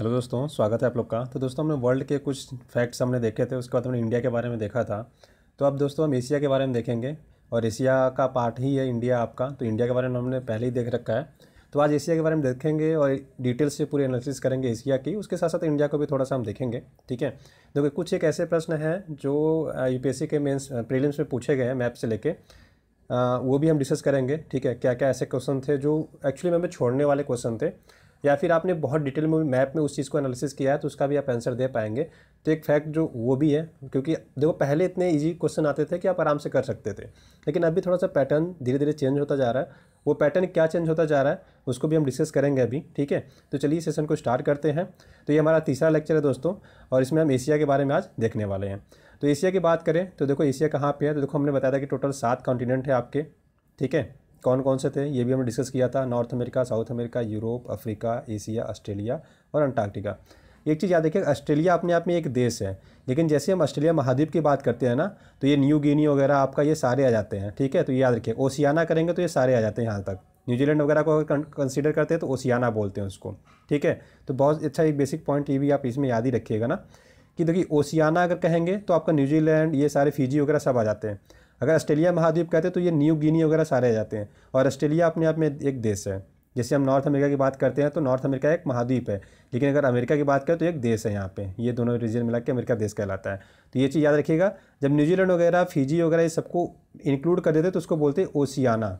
hello दोस्तों स्वागत है आप लोग का तो दोस्तों हमने वर्ल्ड के कुछ फैक्ट्स हमने देखे थे उसके बाद हमने इंडिया के बारे में देखा था तो अब दोस्तों हम एशिया के बारे में देखेंगे और एशिया का पार्ट ही है इंडिया आपका तो इंडिया के बारे में हमने पहले ही देख रखा है तो आज एशिया के बारे में देखेंगे और डिटेल से पूरी एनालिसिस करेंगे एशिया की उसके साथ साथ इंडिया को भी थोड़ा सा हम देखेंगे ठीक है देखिए कुछ एक ऐसे प्रश्न हैं जो यू के मेन्स प्रीलिम्स में पूछे गए हैं मैप से लेके वो भी हम डिस्कस करेंगे ठीक है क्या क्या ऐसे क्वेश्चन थे जो एक्चुअली में छोड़ने वाले क्वेश्चन थे या फिर आपने बहुत डिटेल में मैप में उस चीज़ को एनालिसिस किया है तो उसका भी आप आंसर दे पाएंगे तो एक फैक्ट जो वो भी है क्योंकि देखो पहले इतने ईजी क्वेश्चन आते थे कि आप आराम से कर सकते थे लेकिन अभी थोड़ा सा पैटर्न धीरे धीरे चेंज होता जा रहा है वो पैटर्न क्या चेंज होता जा रहा है उसको भी हम डिस्कस करेंगे अभी ठीक है तो चलिए सेशन को स्टार्ट करते हैं तो ये हमारा तीसरा लेक्चर है दोस्तों और इसमें हम एशिया के बारे में आज देखने वाले हैं तो एशिया की बात करें तो देखो एशिया कहाँ पर है तो देखो हमने बताया था कि टोटल सात कॉन्टिनेंट है आपके ठीक है कौन कौन से थे ये भी हमने डिस्कस किया था North America South America Europe Africa Asia Australia और अंटार्कटिका एक चीज़ याद रखिए ऑस्ट्रेलिया अपने आप में एक देश है लेकिन जैसे हम ऑस्ट्रेलिया महाद्वीप की बात करते हैं ना तो ये न्यू गिनी वगैरह आपका ये सारे आ जाते हैं ठीक है तो याद रखिए ओसियाना करेंगे तो ये सारे आ जाते हैं यहाँ तक न्यूजीलैंड वगैरह को अगर कंसिडर करते हैं तो ओसियाना बोलते हैं उसको ठीक है तो बहुत अच्छा एक बेसिक पॉइंट ये भी आप इसमें याद ही रखिएगा ना कि देखिए ओसियाना अगर कहेंगे तो आपका न्यूजीलैंड ये सारे फिजी वगैरह सब आ जाते हैं अगर ऑस्ट्रेलिया महाद्वीप कहते हैं तो ये न्यू गिनी वगैरह सारे आ जाते हैं और ऑस्ट्रेलिया अपने आप में एक देश है जैसे हम नॉर्थ अमेरिका की बात करते हैं तो नॉर्थ अमेरिका एक महाद्वीप है लेकिन अगर अमेरिका की बात करें तो एक देश है यहाँ पे ये दोनों रीजन मिला के अमेरिका देश कहलाता है तो ये चीज़ याद रखिएगा जब न्यूजीलैंड वगैरह फिजी वगैरह ये सबको इंक्लूड कर देते तो उसको बोलते हैं ओसियाना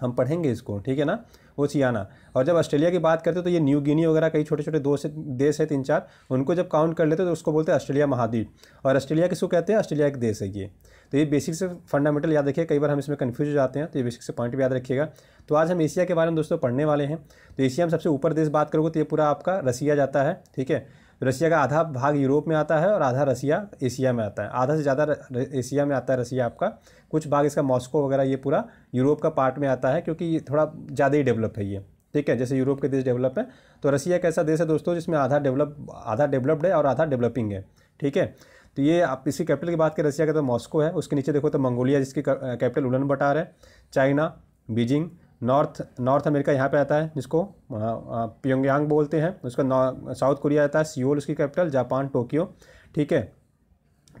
हम पढ़ेंगे इसको ठीक है ना ओसियाना और जब ऑस्ट्रेलिया की बात करते तो ये न्यू गिनी वगैरह कई छोटे छोटे दो से देश है तीन चार उनको जब काउंट कर लेते तो उसको बोलते हैं ऑस्ट्रेलिया महाद्वीप और ऑस्ट्रेलिया किसको कहते हैं ऑस्ट्रेलिया एक देश है ये तो ये बेसिक से फंडामेंटल याद रखिए कई बार हम इसमें कन्फ्यूज हो जाते हैं तो ये बेसिक से पॉइंट भी याद रखिएगा तो आज हम एशिया के बारे में दोस्तों पढ़ने वाले हैं तो एशिया में सबसे ऊपर देश बात करोगे तो ये पूरा आपका रसिया जाता है ठीक है रशिया का आधा भाग यूरोप में आता है और आधा रसिया एशिया में आता है आधा से ज़्यादा एशिया में आता है रसिया आपका कुछ भाग इसका मॉस्को वगैरह ये पूरा यूरोप का पार्ट में आता है क्योंकि ये थोड़ा ज़्यादा ही डेवलप है ये ठीक है जैसे यूरोप के देश डेवलप है तो रसिया एक ऐसा देश है दोस्तों जिसमें आधा डेवलप आधा डेवलप्ड है और आधा डेवलपिंग है ठीक है तो ये आप इसी कैपिटल की बात करें रसिया का तो मॉस्को है उसके नीचे देखो तो मंगोलिया जिसकी कैपिटल उलन बटार है China Beijing North North America यहाँ पे आता है जिसको प्योंगयांग बोलते हैं उसका साउथ कोरिया आता है सियोल उसकी कैपिटल जापान टोक्यो ठीक है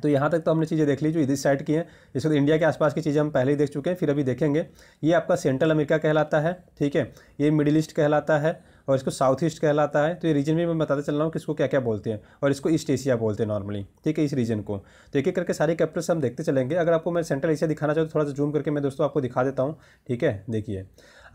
तो यहाँ तक तो हमने चीज़ें देख ली जो इस साइड की हैं इसके तो इंडिया के आसपास की चीज़ें हम पहले ही देख चुके हैं फिर अभी देखेंगे ये आपका सेंट्रल अमेरिका कहलाता है ठीक है ये मिडिल ईस्ट कहलाता है और इसको साउथ ईस्ट कहलाता है तो ये रीजन भी मैं बताते चल रहा हूँ कि इसको क्या क्या बोलते हैं और इसको ईस्ट एशिया बोलते हैं नॉर्मली ठीक है इस रीजन को तो एक एक करके सारे कैपिटल्स हम देखते चलेंगे अगर आपको मैं सेंट्रल एशिया दिखाना चाहूँ तो थोड़ा सा जूम करके मैं दोस्तों आपको दिखा देता हूँ ठीक है देखिए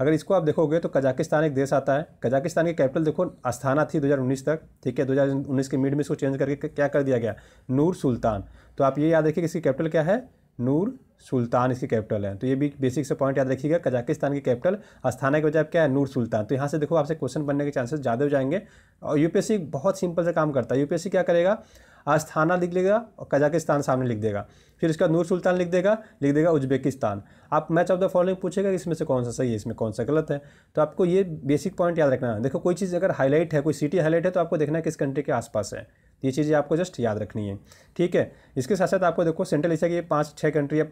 अगर इसको आप देखोगे तो कजाकिस्तान एक देश आता है कजाकिस्तान की कैपिटल देखो अस्थाना थी 2019 तक ठीक है 2019 के मिड में इसको चेंज करके क्या कर दिया गया नूर सुल्तान तो आप ये याद रखिए कि इसकी कैपिटल क्या है नूर सुल्तान इसकी कैपिटल है तो ये भी बेसिक से पॉइंट याद रखिएगा कजाकिस्तान की कैपिटल अस्थाना की वजह क्या है नूर सुल्तान तो यहाँ से देखो आपसे क्वेश्चन बनने के चांसेस ज़्यादा हो जाएंगे और यूपीएससी बहुत सिंपल से काम करता है यूपीएससी क्या करेगा आस्थाना लिख लेगा और कजाकिस्तान सामने लिख देगा फिर इसका नूर सुल्तान लिख देगा लिख देगा उज्बेकिस्तान आप मैच ऑफ द फॉलोइंग पूछेगा इसमें से कौन सा सही है इसमें कौन सा गलत है तो आपको ये बेसिक पॉइंट याद रखना है देखो कोई चीज़ अगर हाईलाइट है कोई सिटी हाईलाइट है तो आपको देखना है किस कंट्री के आसपास है ये चीज़ें आपको जस्ट याद रखनी है ठीक है इसके साथ साथ आपको देखो सेंट्रल एशिया की पाँच छः कंट्री अब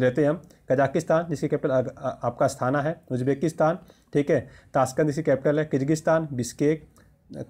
लेते हैं हम कजाकिस्तान जिसकी कैपिटल आपका स्थाना है उज्बेकिस्तान ठीक है ताशकंद इसकी कैपिटल है Kyrgyzstan Bishkek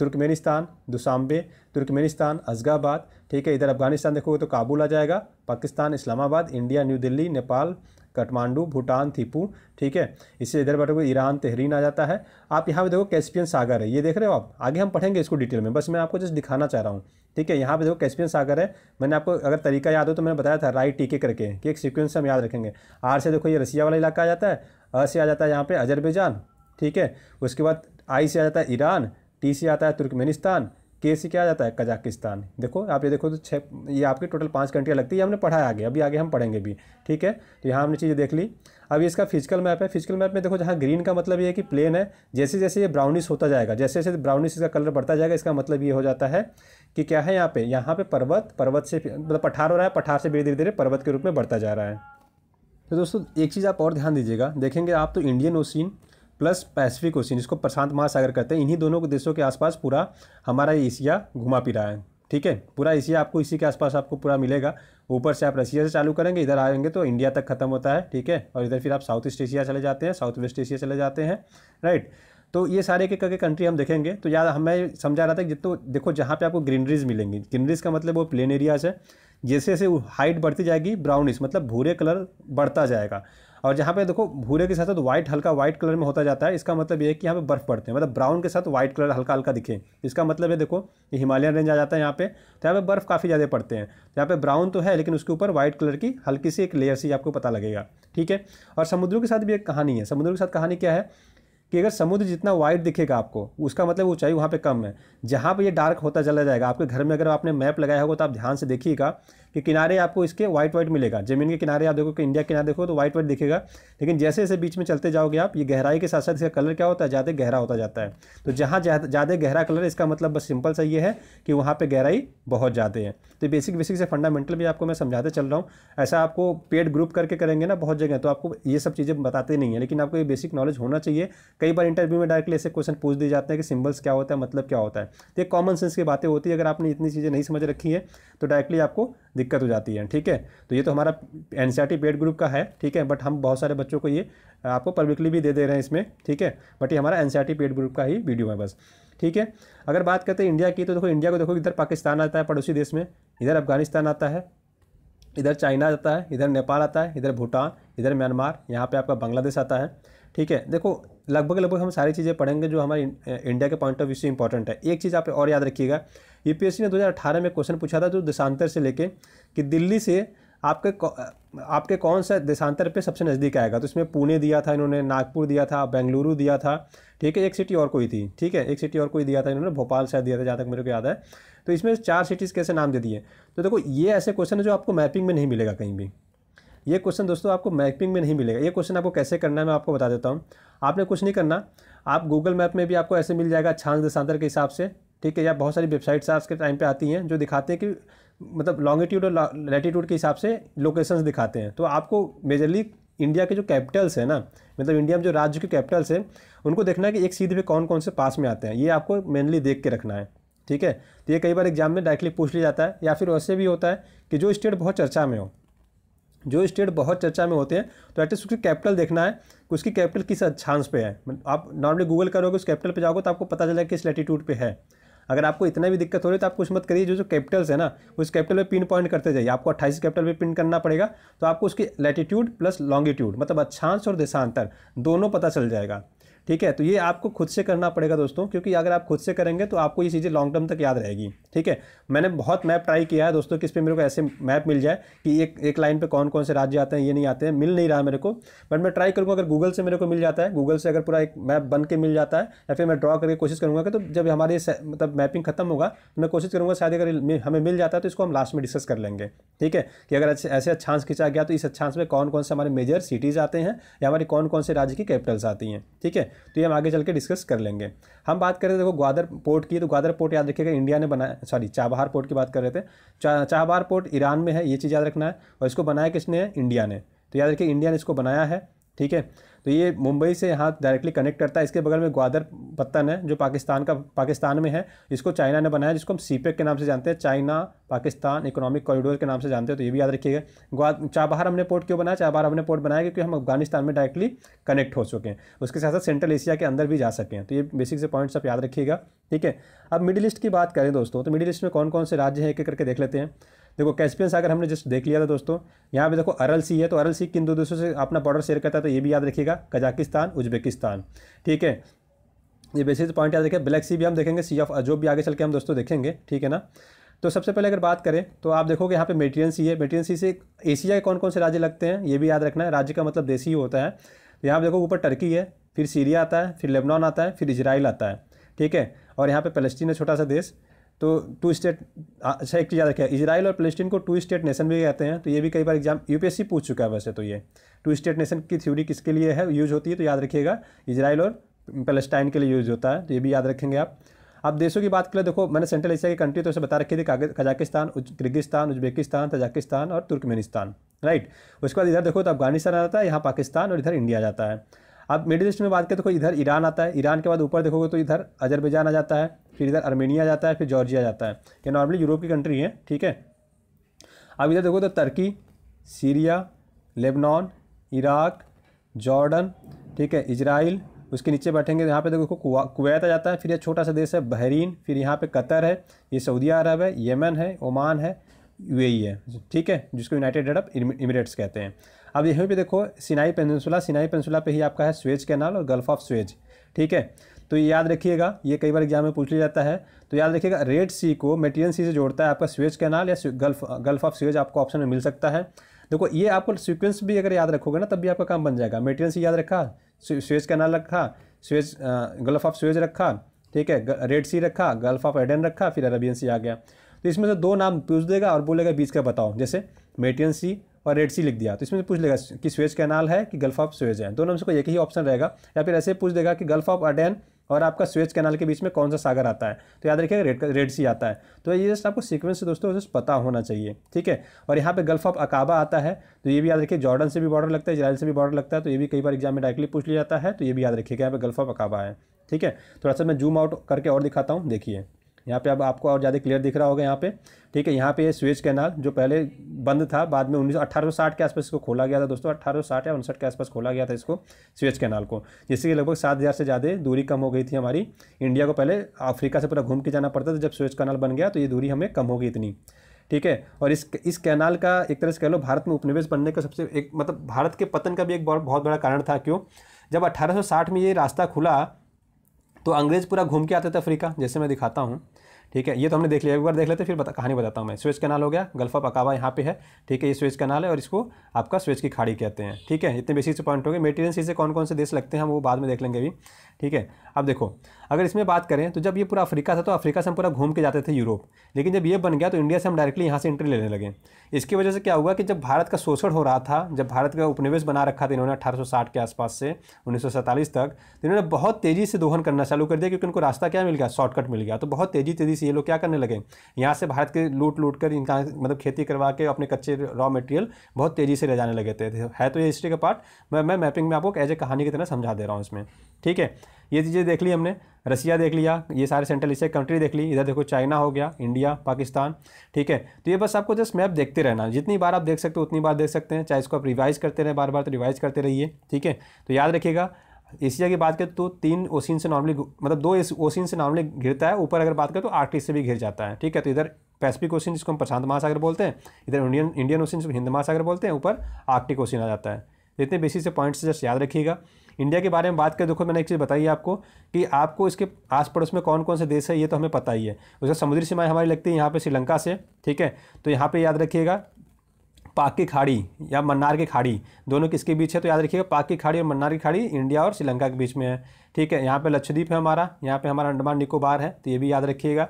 Turkmenistan Dushanbe Turkmenistan Ashgabat ठीक है इधर अफगानिस्तान देखोगे तो काबुल आ जाएगा पाकिस्तान इस्लामाबाद इंडिया न्यू दिल्ली नेपाल काठमांडू भूटान थीपू ठीक है इससे इधर बैठोगे ईरान तहरीन आ जाता है आप यहाँ पे देखो कैस्पियन सागर है ये देख रहे हो आप आगे हम पढ़ेंगे इसको डिटेल में बस मैं आपको जस्ट दिखाना चाह रहा हूँ ठीक है यहाँ पे देखो कैस्पियन सागर है मैंने आपको अगर तरीका याद हो तो मैंने बताया था राइट टीके करके कि एक सीक्वेंस हम याद रखेंगे आर से देखो ये रसिया वाला इलाका आ जाता है अ से आ जाता है यहाँ पे अजरबैजान ठीक है उसके बाद आई से आ जाता है ईरान टी सी आता है तुर्कमेनिस्तान के सी क्या जाता है कजाकिस्तान देखो आप ये देखो तो छः ये आपकी टोटल पाँच कंट्रियाँ लगती है हमने पढ़ा है आगे अभी आगे हम पढ़ेंगे भी ठीक है तो यहाँ हमने चीज़ें देख ली अब इसका फिजिकल मैप है फिजिकल मैप में देखो जहाँ ग्रीन का मतलब ये है कि प्लेन है जैसे जैसे ये ब्राउनिश होता जाएगा जैसे जैसे ब्राउनिश इसका कलर बढ़ता जाएगा इसका मतलब ये हो जाता है कि क्या है यहाँ पर यहाँ पर पर्वत पर्वत से मतलब पठार हो रहा है पठार से धीरे धीरे धीरे पर्वत के रूप में बढ़ता जा रहा है तो दोस्तों एक चीज़ आप और ध्यान दीजिएगा देखेंगे आप तो Indian Ocean plus Pacific Ocean जिसको प्रशांत महासागर कहते हैं इन्हीं दोनों देशों के आसपास पूरा हमारा एशिया घुमा फिरा है ठीक है पूरा एशिया आपको इसी के आसपास आपको पूरा मिलेगा ऊपर से आप रशिया से चालू करेंगे इधर आएंगे तो इंडिया तक खत्म होता है ठीक है और इधर फिर आप साउथ ईस्ट एशिया चले जाते हैं साउथ वेस्ट एशिया चले जाते हैं राइट तो ये सारे के करके कंट्री हम देखेंगे तो याद हमें समझा रहा था कि तो देखो जहाँ पे आपको ग्रीनरीज मिलेंगी ग्रीनरीज का मतलब वो प्लेन एरियाज है जैसे जैसे हाइट बढ़ती जाएगी ब्राउनिश मतलब भूरे कलर बढ़ता जाएगा और जहाँ पे देखो भूरे के साथ साथ व्हाइट हल्का व्हाइट कलर में होता जाता है इसका मतलब ये है कि यहाँ पे बर्फ़ पड़ते हैं मतलब ब्राउन के साथ व्हाइट कलर हल्का हल्का दिखे इसका मतलब है देखो ये हिमालयन रेंज आ जाता है यहाँ पे तो यहाँ पे बर्फ़ काफ़ी ज़्यादा पड़ते हैं तो यहाँ पे ब्राउन तो है लेकिन उसके ऊपर व्हाइट कलर की हल्की सी एक लेयर सी आपको पता लगेगा ठीक है और समुद्रों के साथ भी एक कहानी है समुद्रों के साथ कहानी क्या है कि अगर समुद्र जितना वाइट दिखेगा आपको उसका मतलब ऊंचाई वहाँ पे कम है जहाँ पे ये डार्क होता चला जाएगा आपके घर में अगर आपने मैप लगाया होगा तो आप ध्यान से देखिएगा कि किनारे आपको इसके व्हाइट व्हाइट मिलेगा जमीन के किनारे आप देखो कि इंडिया के किनारे देखो तो व्हाइट व्हाइट दिखेगा लेकिन जैसे जैसे बीच में चलते जाओगे आप ये गहराई के साथ साथ इसका कलर क्या होता है ज़्यादा गहरा होता जाता है तो जहाँ ज़्यादा गहरा कलर इसका मतलब बस सिंपल सा ये है कि वहाँ पर गहराई बहुत ज़्यादा है तो बेसिक बेसिक से फंडामेंटल भी आपको मैं समझाते चल रहा हूँ ऐसा आपको पेड ग्रुप करके करेंगे ना बहुत जगह तो आपको ये सब चीज़ें बताते नहीं है लेकिन आपको ये बेसिक नॉलेज होना चाहिए कई बार इंटरव्यू में डायरेक्टली ऐसे क्वेश्चन पूछ दिए जाते हैं कि सिंबल्स क्या होता है मतलब क्या होता है तो ये कॉमन सेंस की बातें होती है अगर आपने इतनी चीज़ें नहीं समझ रखी है तो डायरेक्टली आपको दिक्कत हो जाती है ठीक है तो ये तो हमारा एन e पेड ग्रुप का है ठीक है बट हम बहुत सारे बच्चों को ये आपको पब्लिकली भी दे दे रहे हैं इसमें ठीक है बट ये हमारा एन e पेड ग्रुप का ही वीडियो है बस ठीक है अगर बात करते हैं इंडिया की तो देखो इंडिया को देखो इधर पाकिस्तान आता है पड़ोसी देश में इधर अफगानिस्तान आता है इधर चाइना आता है इधर नेपाल आता है इधर भूटान इधर म्यांमार यहाँ पे आपका बांग्लादेश आता है ठीक है देखो लगभग लगभग हम सारी चीज़ें पढ़ेंगे जो हमारे इंडिया के पॉइंट ऑफ व्यू से इंपॉर्टेंट है एक चीज़ आप और याद रखिएगा यूपीएससी ने 2018 में क्वेश्चन पूछा था जो देशांतर से लेके कि दिल्ली से आपके आपके कौन सा देशांतर पे सबसे नज़दीक आएगा तो इसमें पुणे दिया था इन्होंने नागपुर दिया था बेंगलुरु दिया था ठीक है एक सिटी और कोई थी ठीक है एक सिटी और कोई दिया था इन्होंने भोपाल शायद दिया था जहाँ तक मेरे को याद है तो इसमें चार सिटीज़ कैसे नाम दे दिए तो देखो ये ऐसे क्वेश्चन है जो आपको मैपिंग में नहीं मिलेगा कहीं भी ये क्वेश्चन दोस्तों आपको मैपिंग में नहीं मिलेगा ये क्वेश्चन आपको कैसे करना है मैं आपको बता देता हूँ आपने कुछ नहीं करना आप गूगल मैप में भी आपको ऐसे मिल जाएगा छांग दशांतर के हिसाब से ठीक है या बहुत सारी वेबसाइट्स आज के टाइम पर आती हैं जो दिखाते हैं कि मतलब लॉन्गिट्यूड और लेटीट्यूड के हिसाब से लोकेशंस दिखाते हैं तो आपको मेजरली इंडिया के जो कैपिटल्स हैं ना मतलब इंडिया में जो राज्य के कैपिटल्स हैं उनको देखना है कि एक सीधे पे कौन कौन से पास में आते हैं ये आपको मेनली देख के रखना है ठीक है तो ये कई बार एग्जाम में डायरेक्टली पूछ लिया जाता है या फिर वैसे भी होता है कि जो स्टेट बहुत चर्चा में हो जो स्टेट बहुत चर्चा में होते हैं तो एटलीस्ट उसकी कैपिटल देखना है कि उसकी कैपिटल किस अच्छांश पे है आप नॉर्मली गूगल करोगे उस कैपिटल पे जाओगे तो आपको पता चलेगा किस लेटीट्यूड पे है अगर आपको इतना भी दिक्कत हो रही है तो आप कुछ मत करिए जो जो कैपिटल्स है ना उस कैपिटल पे पिन पॉइंट करते जाइए आपको अट्ठाईस कैपिटल पे पिन करना पड़ेगा तो आपको उसकी लेटीट्यूड प्लस लॉन्गिट्यूड मतलब अच्छांश और देशांतर दोनों पता चल जाएगा ठीक है तो ये आपको खुद से करना पड़ेगा दोस्तों क्योंकि अगर आप खुद से करेंगे तो आपको ये चीज़ें लॉन्ग टर्म तक याद रहेगी ठीक है मैंने बहुत मैप ट्राई किया है दोस्तों किस पे मेरे को ऐसे मैप मिल जाए कि एक एक लाइन पे कौन कौन से राज्य आते हैं ये नहीं आते हैं मिल नहीं रहा मेरे को बट मैं ट्राई करूँगा अगर गूगल से मेरे को मिल जाता है गूगल से अगर पूरा एक मैप बन के मिल जाता है या फिर मैं ड्रॉ करके कोशिश करूँगा कि तो जब हमारी मतलब मैपिंग खत्म होगा तो मैं कोशिश करूँगा शायद अगर हमें मिल जाता है तो इसको हम लास्ट में डिस्कस कर लेंगे ठीक है कि अगर ऐसे अच्छा खिंचा गया तो इस अच्छा में कौन कौन से हमारे मेजर सिटीज़ आते हैं या हमारी कौन कौन से राज्य की कैपिटल्स आती हैं ठीक है तो ये हम आगे चल के डिस्कस कर लेंगे हम बात कर रहे थे देखो ग्वादर पोर्ट की तो ग्वादर पोर्ट याद रखिएगा इंडिया ने बनाया सॉरी चाबहार पोर्ट की बात कर रहे थे चा, चाबहार पोर्ट ईरान में है ये चीज़ याद रखना है और इसको बनाया किसने इंडिया ने तो याद रखिए इंडिया ने इसको बनाया है ठीक है तो ये मुंबई से यहाँ डायरेक्टली कनेक्ट करता है इसके बगल में ग्वादर पत्तन है जो पाकिस्तान का पाकिस्तान में है इसको चाइना ने बनाया जिसको हम सीपेक e के नाम से जानते हैं चाइना पाकिस्तान इकोनॉमिक कॉरिडोर के नाम से जानते हैं तो ये भी याद रखिएगा ग्वाद चाबहार हमने पोर्ट क्यों बनाया चाबहार हमने पोर्ट बनाया क्योंकि हम अफगानिस्तान में डायरेक्टली कनेक्ट हो चुके हैं उसके साथ साथ सेंट्रल एशिया के अंदर भी जा सकें तो ये बेसिक से पॉइंट्स आप याद रखिएगा ठीक है अब मिडिल ईस्ट की बात करें दोस्तों तो मिडिल ईस्ट में कौन कौन से राज्य हैं एक एक करके देख लेते हैं देखो कैस्पियन सागर हमने जस्ट देख लिया था दोस्तों यहाँ पे देखो अरल सी है तो अरल सी किन दो देशों से अपना बॉर्डर शेयर करता है तो ये भी याद रखिएगा कजाकिस्तान उज्बेकिस्तान ठीक है ये बेसिस पॉइंट याद रखिए ब्लैक सी भी हम देखेंगे सी ऑफ अजोब भी आगे चल के हम दोस्तों देखेंगे ठीक है ना तो सबसे पहले अगर बात करें तो आप देखोगे यहाँ पे मेडियन सी है मेडियन सी से एशिया के कौन कौन से राज्य लगते हैं ये भी याद रखना है राज्य का मतलब देसी ही होता है तो यहाँ पर देखो ऊपर टर्की है फिर सीरिया आता है फिर लेबनान आता है फिर इजराइल आता है ठीक है और यहाँ पे पलस्टीन है छोटा सा देश तो टू स्टेट अच्छा एक चीज़ याद रखिए इसराइल और फलस्टीन को टू स्टेट नेशन भी कहते हैं तो ये भी कई बार एग्जाम यूपीएससी पूछ चुका है वैसे तो ये टू स्टेट नेशन की थ्योरी किसके लिए है यूज होती है तो याद रखिएगा इसराइल और पैलेस्टाइन के लिए यूज होता है तो ये भी याद रखेंगे आप अब देशों की बात करें देखो मैंने सेंट्रल एशिया की कंट्री तो उसे बता रखी थी कजाकिस्तान किर्गिस्तान उज्बेकिस्तान तजाकिस्तान और तुर्कमेनिस्तान राइट उसके बाद इधर देखो तो अफगानिस्तान आ जाता है यहाँ पाकिस्तान और इधर इंडिया जाता है अब मिडिल ईस्ट में बात करें तो इधर ईरान आता है ईरान के बाद ऊपर देखोगे तो इधर अजरबैजान आ जाता है फिर इधर अर्मेनिया जाता है फिर जॉर्जिया जाता है ये नॉर्मली यूरोप की कंट्री है ठीक है अब इधर देखो तो Turkey Syria Lebanon Iraq Jordan ठीक है इजराइल उसके नीचे बैठेंगे तो यहाँ पे देखो कुवैत आ जाता है फिर यह छोटा सा देश है बहरीन फिर यहाँ पे कतर है ये सऊदी अरब है यमन है ओमान है यूएई e है ठीक है जिसको यूनाइटेड अरब इमिरेट्स कहते हैं अब यहीं पे देखो सिनाई पेंसुला सिनाई पेंसुला पे ही आपका है स्वेज कैनाल और गल्फ ऑफ स्वेज ठीक है तो ये याद रखिएगा ये कई बार एग्जाम में पूछ लिया जाता है तो याद रखिएगा रेड सी को मेटेरियन सी से जोड़ता है आपका स्वेज कैनाल या गल्फ गल्फ ऑफ स्वेज आपको ऑप्शन में मिल सकता है देखो ये आपको सिक्वेंस भी अगर याद रखोगे ना तब भी आपका काम बन जाएगा मेटेरियन सी याद रखा स्वेज कैनाल रखा स्वेज गल्फ ऑफ स्वेज रखा ठीक है रेड सी रखा गल्फ ऑफ एडन रखा फिर अरबियन सी आ गया तो इसमें से दो नाम पूछ देगा और बोलेगा बीच का बताओ जैसे मेटियन सी और रेड सी लिख दिया तो इसमें से पूछ लेगा कि स्वेज कैनाल है कि गल्फ ऑफ स्वेज है दोनों में से कोई एक ही ऑप्शन रहेगा या फिर ऐसे पूछ देगा कि गल्फ ऑफ अडेन और आपका स्वेज कैनाल के बीच में कौन सा सागर आता है तो याद रखिएगा रेड रेड सी आता है तो ये जस्ट आपको सीक्वेंस से दोस्तों जस्ट पता होना चाहिए ठीक है और यहाँ पे गल्फ ऑफ अकाबा आता है तो ये भी याद रखिए जॉर्डन से भी बॉर्डर लगता है इजराइल से भी बॉर्डर लगता है तो ये भी कई बार एग्जाम में डायरेक्टली पूछ लिया जाता है तो ये भी याद रखिएगा यहाँ पर गल्फ ऑफ अकाबा है ठीक है थोड़ा सा मैं जूम आउट करके और दिखाता हूँ देखिए यहाँ पे अब आपको और ज़्यादा क्लियर दिख रहा होगा यहाँ पे ठीक है यहाँ पे ये स्वेज कैनाल जो पहले बंद था बाद में उन्नीस अठारह के आसपास इसको खोला गया था दोस्तों अठारह या उनसठ के आसपास खोला गया था इसको स्वेज कैनाल को जिससे कि लगभग सात हज़ार से ज़्यादा दूरी कम हो गई थी हमारी इंडिया को पहले अफ्रीका से पूरा घूम के जाना पड़ता था जब स्वेज कैनाल बन गया तो ये दूरी हमें कम हो गई इतनी ठीक है और इस इस कैनाल का एक तरह से कह लो भारत में उपनिवेश बनने का सबसे एक मतलब भारत के पतन का भी एक बहुत बड़ा कारण था क्यों जब 1860 में ये रास्ता खुला तो अंग्रेज़ पूरा घूम के आते थे अफ्रीका जैसे मैं दिखाता हूँ ठीक है ये तो हमने देख लिया एक बार देख लेते फिर बता कहानी बताता हूँ मैं स्वेज कनाल हो गया गल्फा पकावा अकावा यहाँ पे है ठीक है ये स्वेज कनाल है और इसको आपका स्वेज की खाड़ी कहते हैं ठीक है इतने बेसिक से पॉइंट हो गए मेटेरियन से कौन कौन से देश लगते हैं हम वो बाद में देख लेंगे अभी ठीक है अब देखो अगर इसमें बात करें तो जब ये पूरा अफ्रीका था तो अफ्रीका से हम पूरा घूम के जाते थे यूरोप लेकिन जब ये बन गया तो इंडिया से हम डायरेक्टली यहाँ से एंट्री लेने लगे इसकी वजह से क्या हुआ कि जब भारत का शोषण हो रहा था जब भारत का उपनिवेश बना रखा था इन्होंने अठारह के आसपास से उन्नीस तक तो इन्होंने बहुत तेज़ी से दोहन करना चालू कर दिया क्योंकि उनको रास्ता क्या मिल गया शॉर्टकट मिल गया तो बहुत तेज़ी तेज़ी से ये लोग क्या करने लगे यहाँ से भारत के लूट लूट कर इनका मतलब खेती करवा के अपने कच्चे रॉ मटेरियल बहुत तेज़ी से ले जाने लगे थे है तो ये हिस्ट्री का पार्ट मैं मैं मैपिंग में आपको एज ए कहानी की तरह समझा दे रहा हूँ इसमें ठीक है ये चीज़ें देख ली हमने रसिया देख लिया ये सारे सेंट्रल एशिया कंट्री देख ली इधर देखो चाइना हो गया इंडिया पाकिस्तान ठीक है तो ये बस आपको जस्ट मैप देखते रहना जितनी बार आप देख सकते हो उतनी बार देख सकते हैं चाहे इसको आप रिवाइज करते रहें बार बार तो रिवाइज करते रहिए ठीक है तो याद रखिएगा एशिया की बात करें तो तीन ओसिन से नॉर्मली मतलब दो ओसिन से नॉर्मली घिरता है ऊपर अगर बात करें तो आर्टिक से भी घिर जाता है ठीक है तो इधर पैसिफिक ओशन जिसको हम प्रशांत महासागर बोलते हैं इधर इंडियन इंडियन ओशन जिसको हिंद महासागर बोलते हैं ऊपर आर्कटिक ओशन आ जाता है जितने तो बेसिक से पॉइंट्स जस्ट याद रखिएगा इंडिया के बारे में बात करें देखो मैंने एक चीज़ बताई आपको कि आपको इसके आस पड़ोस में कौन कौन से देश है ये तो हमें पता ही है उसका समुद्री सीमाएँ हमारी लगती है यहाँ पर श्रीलंका से ठीक है तो यहाँ पर याद रखिएगा पाक की खाड़ी या मन्नार की खाड़ी दोनों किसके बीच है तो याद रखिएगा पाक की खाड़ी और मन्नार की खाड़ी इंडिया और श्रीलंका के बीच में है ठीक है यहाँ पे लक्षद्वीप है हमारा यहाँ पे हमारा अंडमान निकोबार है तो ये भी याद रखिएगा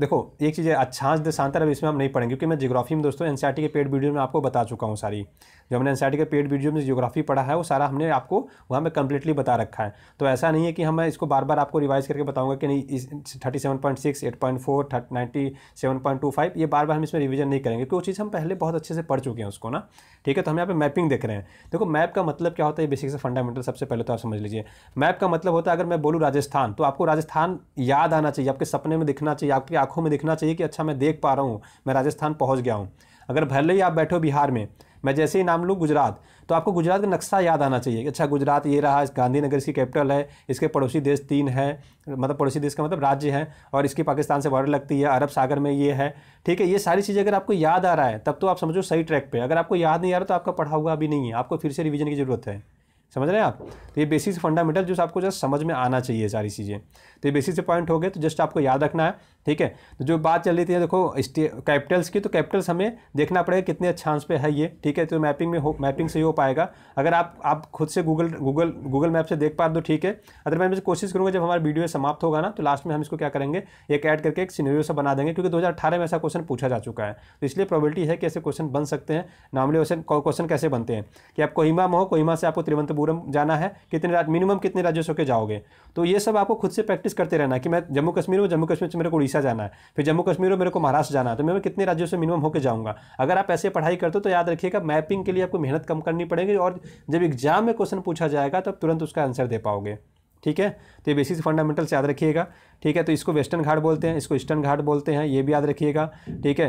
देखो एक चीज़ है अच्छांश देशांतर अब इसमें हम नहीं पढ़ेंगे क्योंकि मैं जियोग्राफी में दोस्तों एन e के पेड वीडियो में आपको बता चुका हूँ सारी जो हमने एनसीआरटी का पेड वीडियो में जियोग्राफी पढ़ा है वो सारा हमने आपको वहाँ पर कम्प्लीटली बता रखा है तो ऐसा नहीं है कि हमें इसको बार बार आपको रिवाइज करके बताऊँगा कि नहीं इस thirty seven point six eight point four ninety seven point two five ये बार बार हम इसमें रिविजन नहीं करेंगे क्योंकि वो चीज़ हम पहले बहुत अच्छे से पढ़ चुके हैं उसको ना ठीक है तो हम यहाँ पे मैपिंग देख रहे हैं देखो मैप का मतलब क्या होता है बेसिक से फंडामेंटल सबसे पहले तो आप समझ लीजिए मैप का मतलब होता है अगर मैं बोलूँ राजस्थान तो आपको राजस्थान याद आना चाहिए आपके सपने में दिखना चाहिए आपकी आंखों में दिखना चाहिए कि अच्छा मैं देख पा रहा हूँ मैं राजस्थान पहुँच गया हूँ अगर भले ही आप बैठो बिहार में मैं जैसे ही नाम लूँ गुजरात तो आपको गुजरात का नक्शा याद आना चाहिए अच्छा गुजरात ये रहा गांधीनगर इसकी कैपिटल है इसके पड़ोसी देश तीन है मतलब पड़ोसी देश का मतलब राज्य है और इसकी पाकिस्तान से बॉर्डर लगती है अरब सागर में ये है ठीक है ये सारी चीज़ें अगर आपको याद आ रहा है तब तो आप समझो सही ट्रैक पर अगर आपको याद नहीं आ रहा तो आपका पढ़ा हुआ अभी नहीं है आपको फिर से रिविजन की ज़रूरत है समझ रहे हैं आप तो ये बेसिस फंडामेंटल जो आपको जस्ट समझ में आना चाहिए सारी चीज़ें तो ये बेसिस पॉइंट हो गए तो जस्ट आपको याद रखना है ठीक है तो जो बात चल रही थी देखो कैपिटल्स की तो कैपिटल्स हमें देखना पड़ेगा कितने उस पे है ये ठीक है तो मैपिंग में हो मैपिंग से ही हो पाएगा अगर आप आप खुद से गूगल गूगल गूगल मैप से देख पा तो ठीक है अदरवाइज मैं कोशिश करूँगा जब हमारा वीडियो समाप्त होगा ना तो लास्ट में हम इसको क्या करेंगे एक ऐड करके एक सीनरियो से बना देंगे क्योंकि दो में ऐसा क्वेश्चन पूछा जा चुका है तो इसलिए प्रॉबिलिटी है कि ऐसे क्वेश्चन बन सकते हैं नॉर्मली क्वेश्चन कैसे बनते हैं कि आप कोहिमा में हो कोहिमा से आपको त्रिवंतपुर बुरम जाना है कितने राज्य मिनिमम कितने राज्यों से होकर जाओगे तो ये सब आपको खुद से प्रैक्टिस करते रहना है कि मैं जम्मू कश्मीर हूँ जम्मू कश्मीर से मेरे को उड़ीसा जाना है फिर जम्मू कश्मीर हो मेरे को महाराष्ट्र जाना है तो मैं कितने राज्यों से मिनिमम होकर जाऊँगा अगर आप ऐसे पढ़ाई करते हो तो याद रखिएगा मैपिंग के लिए आपको मेहनत कम करनी पड़ेगी और जब एग्जाम में क्वेश्चन पूछा जाएगा तब तो तुरंत उसका आंसर दे पाओगे ठीक है तो ये बेसिक फंडामेंटल्स याद रखिएगा ठीक है तो इसको वेस्टर्न घाट बोलते हैं इसको ईस्टर्न घाट बोलते हैं ये भी याद रखिएगा ठीक है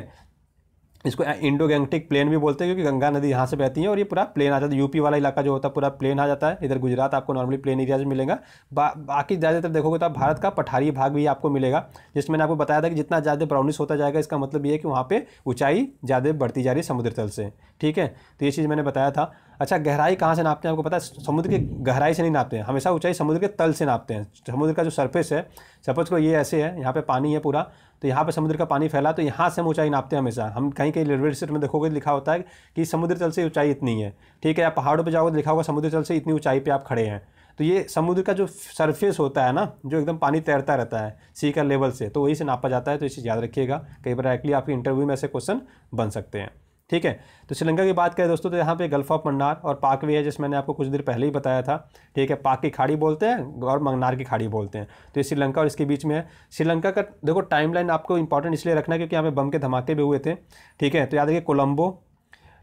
इसको इंडो गैंगटिक प्लेन भी बोलते हैं क्योंकि गंगा नदी यहाँ से बहती है और ये पूरा प्लेन आ जाता है यूपी वाला इलाका जो होता है पूरा प्लेन आ जाता है इधर गुजरात आपको नॉर्मली प्लेन एरियाज मिलेगा बा, बाकी ज़्यादातर देखोगे तो आप भारत का पठारी भाग भी आपको मिलेगा जिसमें मैंने आपको बताया था कि जितना ज़्यादा ब्राउनिश होता जाएगा इसका मतलब ये है कि वहाँ पर ऊँचाई ज़्यादा बढ़ती जा रही है समुद्र तल से ठीक है तो ये चीज़ मैंने बताया था अच्छा गहराई कहाँ से नापते हैं आपको पता है समुद्र की गहराई से नहीं नापते हैं हमेशा ऊंचाई समुद्र के तल से नापते हैं समुद्र का जो सरफेस है सपोज को ये ऐसे है यहाँ पे पानी है पूरा तो यहाँ पे समुद्र का पानी फैला तो यहाँ से हम ऊंचाई नापते हैं हमेशा हम कहीं कहीं रेलवे स्टेट में देखोगे तो लिखा होता है कि समुद्र तल से ऊंचाई इतनी है ठीक है आप पहाड़ों पर जाओगे तो लिखा होगा समुद्र तल से इतनी ऊंचाई पर आप खड़े हैं तो ये समुद्र का जो सरफेस होता है ना जो एकदम पानी तैरता रहता है सी का लेवल से तो वही से नापा जाता है तो इसे याद रखिएगा कई बार डायरेक्टली आपके इंटरव्यू में ऐसे क्वेश्चन बन सकते हैं ठीक है तो श्रीलंका की बात करें दोस्तों तो यहाँ पे गल्फ ऑफ मन्नार और पाक भी है जिस मैंने आपको कुछ देर पहले ही बताया था ठीक है पाक की खाड़ी बोलते हैं और मंगनार की खाड़ी बोलते हैं तो ये श्रीलंका और इसके बीच में है श्रीलंका का देखो टाइमलाइन आपको इंपॉर्टेंट इसलिए रखना क्योंकि यहाँ पे बम के धमाके भी हुए थे ठीक है तो याद रखिए कोलम्बो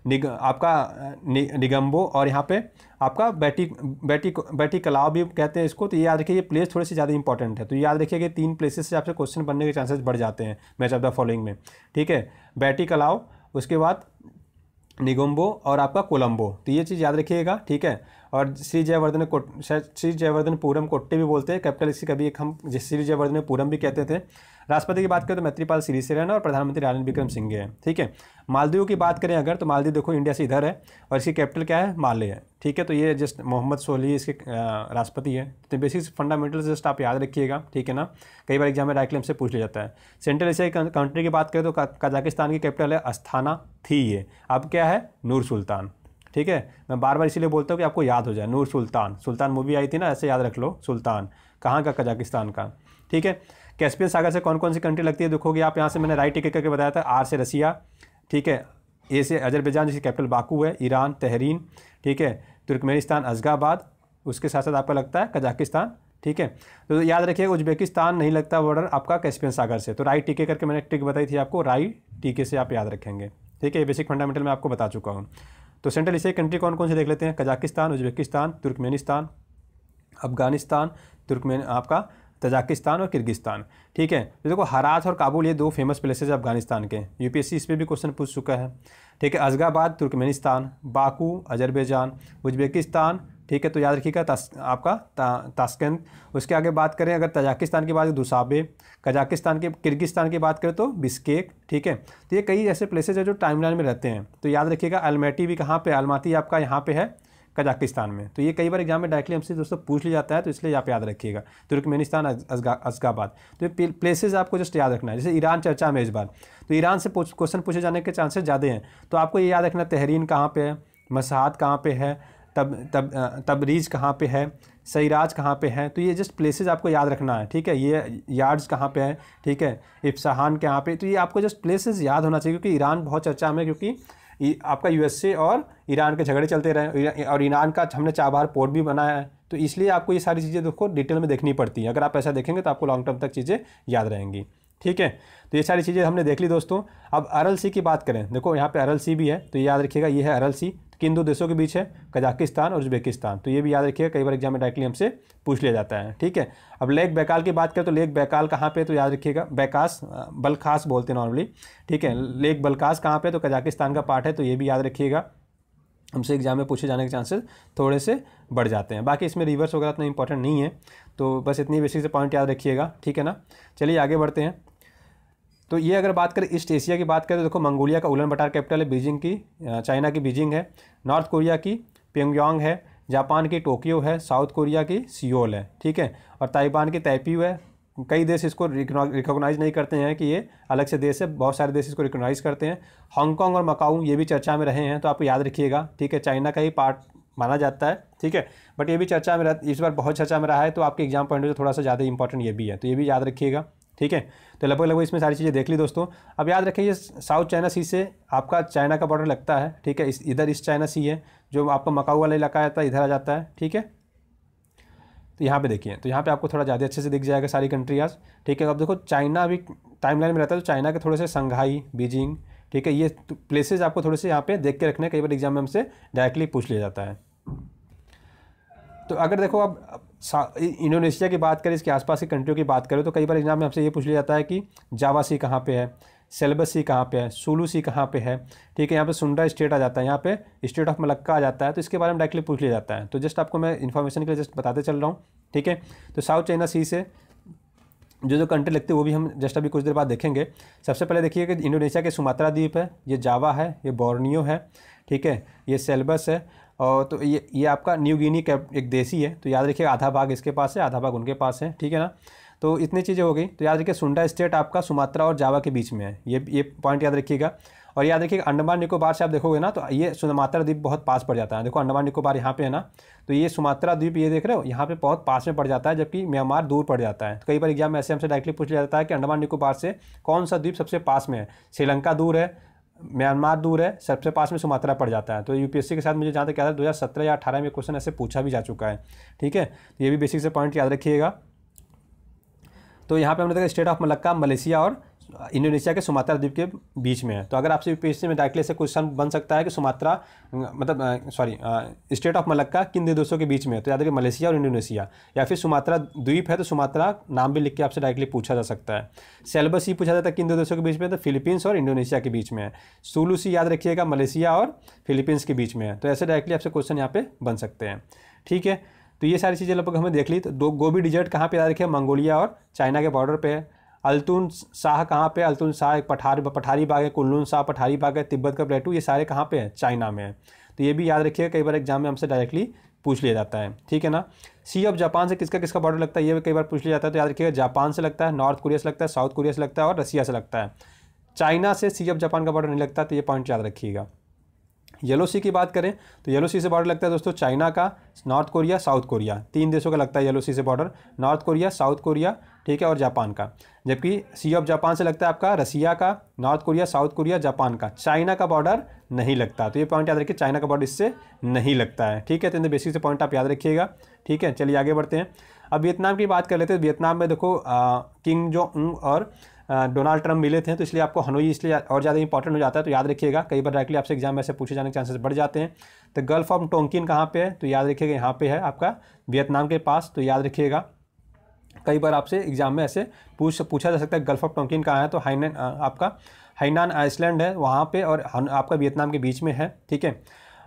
निग आपका नि, निगम्बो और यहाँ पे आपका बैटी बैटी बैटी कलाव भी कहते हैं इसको तो ये याद रखिए ये प्लेस थोड़े से ज़्यादा इंपॉर्टेंट है तो ये याद रखिए कि तीन प्लेसेस से आपसे क्वेश्चन बनने के चांसेस बढ़ जाते हैं मैच ऑफ द फॉलोइंग में ठीक है बैटी कलाव उसके बाद निगोम्बो और आपका कोलम्बो तो ये चीज़ याद रखिएगा ठीक है और श्री जयवर्धन को श्री जयवर्धन पूरम कोट्टे भी बोलते हैं कैपिटल इसी कभी एक हम जिस श्री जयवर्धन पूरम भी कहते थे राष्ट्रपति की बात करें तो मैत्रीपाल सिरिसेना और प्रधानमंत्री रानिल विक्रम सिंह हैं ठीक है मालदीव की बात करें अगर तो मालदीव देखो इंडिया से इधर है और इसकी कैपिटल क्या है माले है ठीक है तो ये जस्ट मोहम्मद सोली इसके राष्ट्रपति है तो बेसिक्स फंडामेंटल जस्ट आप याद रखिएगा ठीक है ना कई बार एग्जाम में डायरेक्टली हमसे पूछ लिया जाता है सेंट्रल एशिया कंट्री की बात करें तो कजाकिस्तान की कैपिटल है अस्थाना थी ये अब क्या है नूर सुल्तान ठीक है मैं बार बार इसीलिए बोलता हूँ कि आपको याद हो जाए नूर सुल्तान सुल्तान मूवी आई थी ना ऐसे याद रख लो सुल्तान कहाँ का कजाकिस्तान का ठीक है कैस्पियन सागर से कौन कौन सी कंट्री लगती है देखोगे आप यहाँ से मैंने राइट टिकट करके बताया था आर से रसिया ठीक है ए से अजरबैजान जिसकी कैपिटल बाकू है ईरान तहरीन ठीक है तुर्कमेनिस्तान अजगाबाद उसके साथ साथ आपका लगता है कजाकिस्तान ठीक है तो याद रखिए उज्बेकिस्तान नहीं लगता बॉर्डर आपका कैस्पियन सागर से तो राइट टीके करके मैंने टिक बताई थी आपको राइट टीके से आप याद रखेंगे ठीक है बेसिक फंडामेंटल मैं आपको बता चुका हूँ तो सेंट्रल एशिया कंट्री कौन कौन से देख लेते हैं Kazakhstan Uzbekistan Turkmenistan Afghanistan Turkmen आपका तजाकिस्तान और किर्गिस्तान ठीक है तो देखो हराज और काबुल ये दो फेमस प्लेसेस अफगानिस्तान के यूपीएससी इस पर भी क्वेश्चन पूछ चुका है ठीक है Ashgabat Turkmenistan Baku Azerbaijan Uzbekistan ठीक है तो याद रखिएगा आपका तास्कंद उसके आगे बात करें अगर तजाकिस्तान की बात करें दुसाबे कजाकिस्तान के किर्गिस्तान की बात करें तो बिस्केक ठीक है तो ये कई ऐसे प्लेसेज है जो टाइमलाइन में रहते हैं तो याद रखिएगा अलमेटी भी कहाँ पे अलमाती आपका यहाँ पे है कजाकिस्तान में तो ये कई बार एग्जाम में डायरेक्टली हमसे दोस्तों पूछ लिया जाता है तो इसलिए आप याद रखिएगा तुर्कमेनिस्तान तो असगाबाद तो ये प्लेसेज आपको जस्ट याद रखना है जैसे ईरान चर्चा में इस बार तो ईरान से क्वेश्चन पूछे जाने के चांसेस ज़्यादा हैं तो आपको ये याद रखना तहरीन कहाँ पर है मसहात कहाँ पर है तब तब तबरीज़ कहाँ पे है सईराज कहाँ पे है तो ये जस्ट प्लेसेस आपको याद रखना है ठीक है ये यार्ड्स कहाँ पे है ठीक है इफ्साहान कहाँ पे तो ये आपको जस्ट प्लेसेस याद होना चाहिए क्योंकि ईरान बहुत चर्चा में क्योंकि आपका यूएसए और ईरान के झगड़े चलते रहे और ईरान का हमने चाबहार पोर्ट भी बनाया है तो इसलिए आपको ये सारी चीज़ें देखो डिटेल में देखनी पड़ती हैं अगर आप ऐसा देखेंगे तो आपको लॉन्ग टर्म तक चीज़ें याद रहेंगी ठीक है तो ये सारी चीज़ें हमने देख ली दोस्तों अब अरल सी की बात करें देखो यहाँ पर अरल सी भी है तो याद रखिएगा ये है अरल सी किन दो देशों के बीच है कजाकिस्तान और उज्बेकिस्तान तो ये भी याद रखिएगा कई बार एग्जाम में डायरेक्टली हमसे पूछ लिया जाता है ठीक है अब लेक बैकाल की बात करें तो लेक बैकाल कहाँ पे तो याद रखिएगा बैकास बलखास बोलते हैं नॉर्मली ठीक है लेक बलखास कहाँ पे तो कजाकिस्तान का पार्ट है तो ये भी याद रखिएगा हमसे एग्जाम में पूछे जाने के चांसेस थोड़े से बढ़ जाते हैं बाकी इसमें रिवर्स वगैरह इतना इंपॉर्टेंट नहीं है तो बस इतनी बेसिक से पॉइंट याद रखिएगा ठीक है ना चलिए आगे बढ़ते हैं तो ये अगर बात करें ईस्ट एशिया की बात करें तो देखो मंगोलिया का उलन बटार कैपिटल है बीजिंग की चाइना की बीजिंग है नॉर्थ कोरिया की प्योंगयांग है जापान की टोक्यो है साउथ कोरिया की सियोल है ठीक है और ताइवान की तैपीव है कई देश इसको रिकॉग्नाइज नहीं करते हैं कि ये अलग से देश है बहुत सारे देश इसको रिकॉग्नाइज करते हैं हांगकॉन्ग और मकाऊ ये भी चर्चा में रहे हैं तो आपको याद रखिएगा ठीक है चाइना का ही पार्ट माना जाता है ठीक है बट ये भी चर्चा में रह इस बार बहुत चर्चा में रहा है तो आपके एग्जाम पॉइंट से थोड़ा सा ज़्यादा इंपॉर्टेंट ये भी है तो ये भी याद रखिएगा ठीक है तो लगभग लगभग इसमें सारी चीज़ें देख ली दोस्तों अब याद रखें ये साउथ चाइना सी से आपका चाइना का बॉर्डर लगता है ठीक है इस इधर इस चाइना सी है जो आपका मकाऊ वाला इलाका आता है इधर आ जाता है ठीक है तो यहाँ पे देखिए तो यहाँ पे आपको थोड़ा ज़्यादा अच्छे से दिख जाएगा सारी कंट्री आज ठीक है अब देखो चाइना अभी टाइम में रहता है तो चाइना के थोड़े से संघाई बीजिंग ठीक है ये प्लेसेज तो आपको थोड़े से यहाँ पर देख के रखने कई बार एग्जाम में हमसे डायरेक्टली पूछ लिया जाता है तो अगर देखो अब इंडोनेशिया की बात करें इसके आसपास की कंट्रियों की बात करें तो कई बार एग्जाम में हमसे ये पूछ लिया जाता है कि जावा सी कहाँ पे है सेलेबस सी कहाँ पे है सोलू सी कहाँ पे है ठीक है यहाँ पे सुंडा स्टेट आ जाता है यहाँ पे स्टेट ऑफ मलक्का आ जाता है तो इसके बारे में डायरेक्टली पूछ लिया जाता है तो जस्ट आपको मैं इन्फॉर्मेशन के लिए जस्ट बताते चल रहा हूँ ठीक है तो साउथ चाइना सी से जो जो कंट्री लगती है वो भी हम जस्ट अभी कुछ देर बाद देखेंगे सबसे पहले देखिए कि इंडोनेशिया के सुमात्रा द्वीप है ये जावा है ये बोर्नियो है ठीक है ये सेल्बस है और तो ये ये आपका न्यू गिनी कैप एक देसी है तो याद रखिए आधा भाग इसके पास है आधा भाग उनके पास है ठीक है ना तो इतनी चीज़ें हो गई तो याद रखिए सुंडा स्टेट आपका सुमात्रा और जावा के बीच में है ये ये पॉइंट याद रखिएगा और याद रखिए अंडमान निकोबार से आप देखोगे ना तो ये सुमात्रा द्वीप बहुत पास पड़ जाता है देखो अंडमान निकोबार यहाँ पे है ना तो ये सुमात्रा द्वीप ये देख रहे हो यहाँ पे बहुत पास में पड़ जाता है जबकि म्यांमार दूर पड़ जाता है तो कई बार एग्जाम में ऐसे हमसे डायरेक्टली पूछ लिया जाता है कि अंडमान निकोबार से कौन सा द्वीप सबसे पास में है श्रीलंका दूर है म्यांमार दूर है सबसे पास में सुमात्रा पड़ जाता है तो यूपीएससी के साथ मुझे जहाँ तक याद है दो या अठारह में क्वेश्चन ऐसे पूछा भी जा चुका है ठीक है तो ये भी बेसिक से पॉइंट याद रखिएगा तो यहाँ पे हमने देखा स्टेट ऑफ मलक्का मलेशिया और इंडोनेशिया के सुमात्रा द्वीप के बीच में है तो अगर आपसे पीछे में डायरेक्टली ऐसे क्वेश्चन बन सकता है कि सुमात्रा मतलब सॉरी स्टेट ऑफ मलक्का किन दो देशों के बीच में है तो याद रखिए मलेशिया और इंडोनेशिया या फिर सुमात्रा द्वीप है तो सुमात्रा नाम भी लिख के आपसे डायरेक्टली पूछा जा सकता है सेलबस ही पूछा जाता है किन दो देशों के बीच में तो फिलीपींस और इंडोनेशिया के बीच में है सुलू सी याद रखिएगा मलेशिया और फिलीपींस के बीच में है तो ऐसे डायरेक्टली आपसे क्वेश्चन यहाँ पर बन सकते हैं ठीक है तो ये सारी चीज़ें लगभग हमें देख ली तो दो गोभी डिजर्ट कहाँ पे याद रखिए मंगोलिया और चाइना के बॉर्डर पर है अलतून शाह कहाँ पे अलतून शाह एक पठार पठारी बाग है कुल्लून शाह पठारी बाग है तिब्बत का प्लेटू ये सारे कहाँ पे हैं चाइना में है तो ये भी याद रखिएगा कई बार एग्जाम में हमसे डायरेक्टली पूछ लिया जाता है ठीक है ना सी ऑफ जापान से किसका किसका बॉर्डर लगता है ये भी कई बार पूछ लिया जाता है तो याद रखिएगा जापान से लगता है नॉर्थ कोरिया से लगता है साउथ कोरिया से लगता है और रसिया से लगता है चाइना से सी ऑफ जापान का बॉर्डर नहीं लगता तो ये पॉइंट याद रखिएगा येलो सी की बात करें तो येलो सी से बॉर्डर लगता है दोस्तों चाइना का नॉर्थ कोरिया साउथ कोरिया तीन देशों का लगता है येलो सी से border North Korea south Korea ठीक है और जापान का जबकि सी ऑफ जापान से लगता है आपका रसिया का North Korea south Korea Japan का चाइना का बॉर्डर नहीं लगता तो ये पॉइंट याद रखिए चाइना का बॉर्डर इससे नहीं लगता है ठीक है तो इन बेसिक से पॉइंट आप याद रखिएगा ठीक है चलिए आगे बढ़ते हैं अब वियतनाम की बात कर लेते हैं वियतनाम में देखो किंग जो उंग और डोनाल्ड ट्रंप मिले थे तो इसलिए आपको हनोई इसलिए और ज़्यादा इंपॉर्टेंट हो जाता है तो याद रखिएगा कई बार डायरेक्टली आपसे एग्जाम में ऐसे पूछे जाने के चांसेस बढ़ जाते हैं तो गल्फ ऑफ टोंकिन कहाँ पे है तो याद रखिएगा यहाँ पे है आपका वियतनाम के पास तो याद रखिएगा कई बार आपसे एग्जाम में ऐसे पूछ पूछा जा सकता है गल्फ ऑफ टोंकिन कहाँ है तो हाइन आपका हाइनान आइसलैंड है वहाँ पर और आपका वियतनाम के बीच में है ठीक है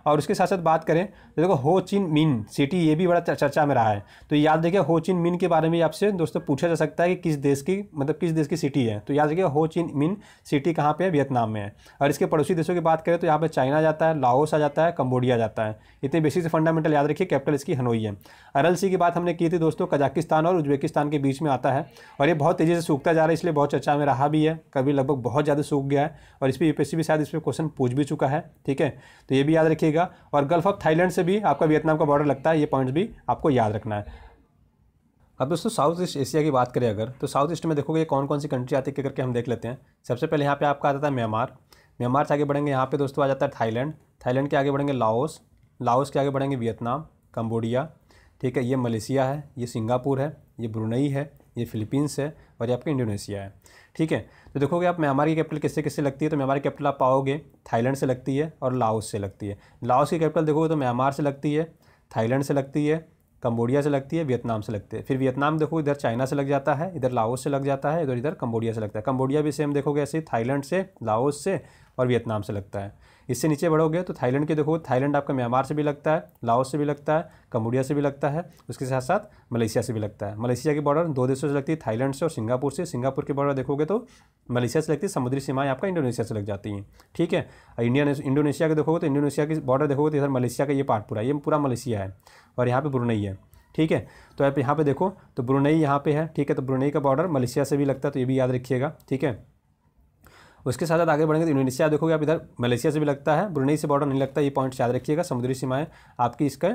और उसके साथ साथ बात करें देखो हो चिन मिन सिटी ये भी बड़ा चर्चा में रहा है तो याद रखिए हो चिन मिन के बारे में आपसे दोस्तों पूछा जा सकता है कि किस देश की मतलब किस देश की सिटी है तो याद रखिए हो चिन मिन सिटी कहाँ पे है वियतनाम में है और इसके पड़ोसी देशों की बात करें तो यहाँ पे चाइना जाता है लाहौस आ जाता है कम्बोडिया जाता है इतने बेसिक से फंडामेंटल याद रखिए कैपिटल इसकी हनोई है अरल सी की बात हमने की थी दोस्तों कजाकिस्तान और उज्बेकिस्तान के बीच में आता है और ये बहुत तेज़ी से सूखता जा रहा है इसलिए बहुत चर्चा में रहा भी है कभी लगभग बहुत ज़्यादा सूख गया है और इस पर यूपीएससी भी शायद इस पर क्वेश्चन पूछ भी चुका है ठीक है तो ये भी याद रखिएगा और गल्फ ऑफ थाईलैंड से से भी आपका वियतनाम का बॉर्डर लगता है ये पॉइंट्स भी आपको याद रखना है अब दोस्तों साउथ ईस्ट एशिया की बात करें अगर तो साउथ ईस्ट में देखोगे कौन कौन सी कंट्री आती है करके हम देख लेते हैं सबसे पहले यहाँ पे आपका आता था म्यांमार म्यांमार से आगे बढ़ेंगे यहाँ पे दोस्तों आ जाता है थाईलैंड थाईलैंड के आगे बढ़ेंगे लाओस लाओस के आगे बढ़ेंगे वियतनाम कम्बोडिया ठीक है ये मलेशिया है ये सिंगापुर है ये ब्रुनई है ये फिलीपींस है और ये आपका इंडोनेशिया है ठीक है तो देखोगे आप म्यांमार की कैपिटल किससे किससे लगती है तो म्यांमार की कैपिटल आप पाओगे थाईलैंड से लगती है और लाओस से लगती है लाओस की कैपिटल देखोगे तो म्यांमार से लगती है थाईलैंड से लगती है कंबोडिया से लगती है वियतनाम से लगती है फिर वियतनाम देखो इधर चाइना से लग जाता है इधर लाओस से लग जाता है इधर इधर कंबोडिया से लगता है कंबोडिया भी सेम देखोगे ऐसे थाईलैंड से लाओस से और वियतनाम से लगता है इससे नीचे बढ़ोगे तो थाईलैंड के देखो थाईलैंड आपका म्यांमार से भी लगता है लाओस से भी लगता है कंबोडिया से भी लगता है उसके साथ साथ मलेशिया से भी लगता है मलेशिया की बॉर्डर दो देशों से लगती है थाईलैंड से और सिंगापुर से सिंगापुर की बॉर्डर देखोगे तो मलेशिया से लगती है समुद्री सीमाएं आपका इंडोनेशिया से लग जाती हैं ठीक है इंडिया इंडोनेशिया के देखोगे तो इंडोनेशिया की बॉर्डर देखोगे तो इधर मलेशिया का ये पार्ट पूरा ये पूरा मलेशिया है और यहाँ पर ब्रुनई है ठीक है तो आप यहाँ पे देखो तो ब्रुनई यहाँ पे है ठीक है तो ब्रुनई का बॉर्डर मलेशिया से भी लगता है तो ये भी याद रखिएगा ठीक है उसके साथ साथ आगे बढ़ेंगे तो इंडोनेशिया देखोगे आप इधर मलेशिया से भी लगता है ब्रुनेई से बॉर्डर नहीं लगता ये पॉइंट्स याद रखिएगा समुद्री सीमाएं आपकी इसका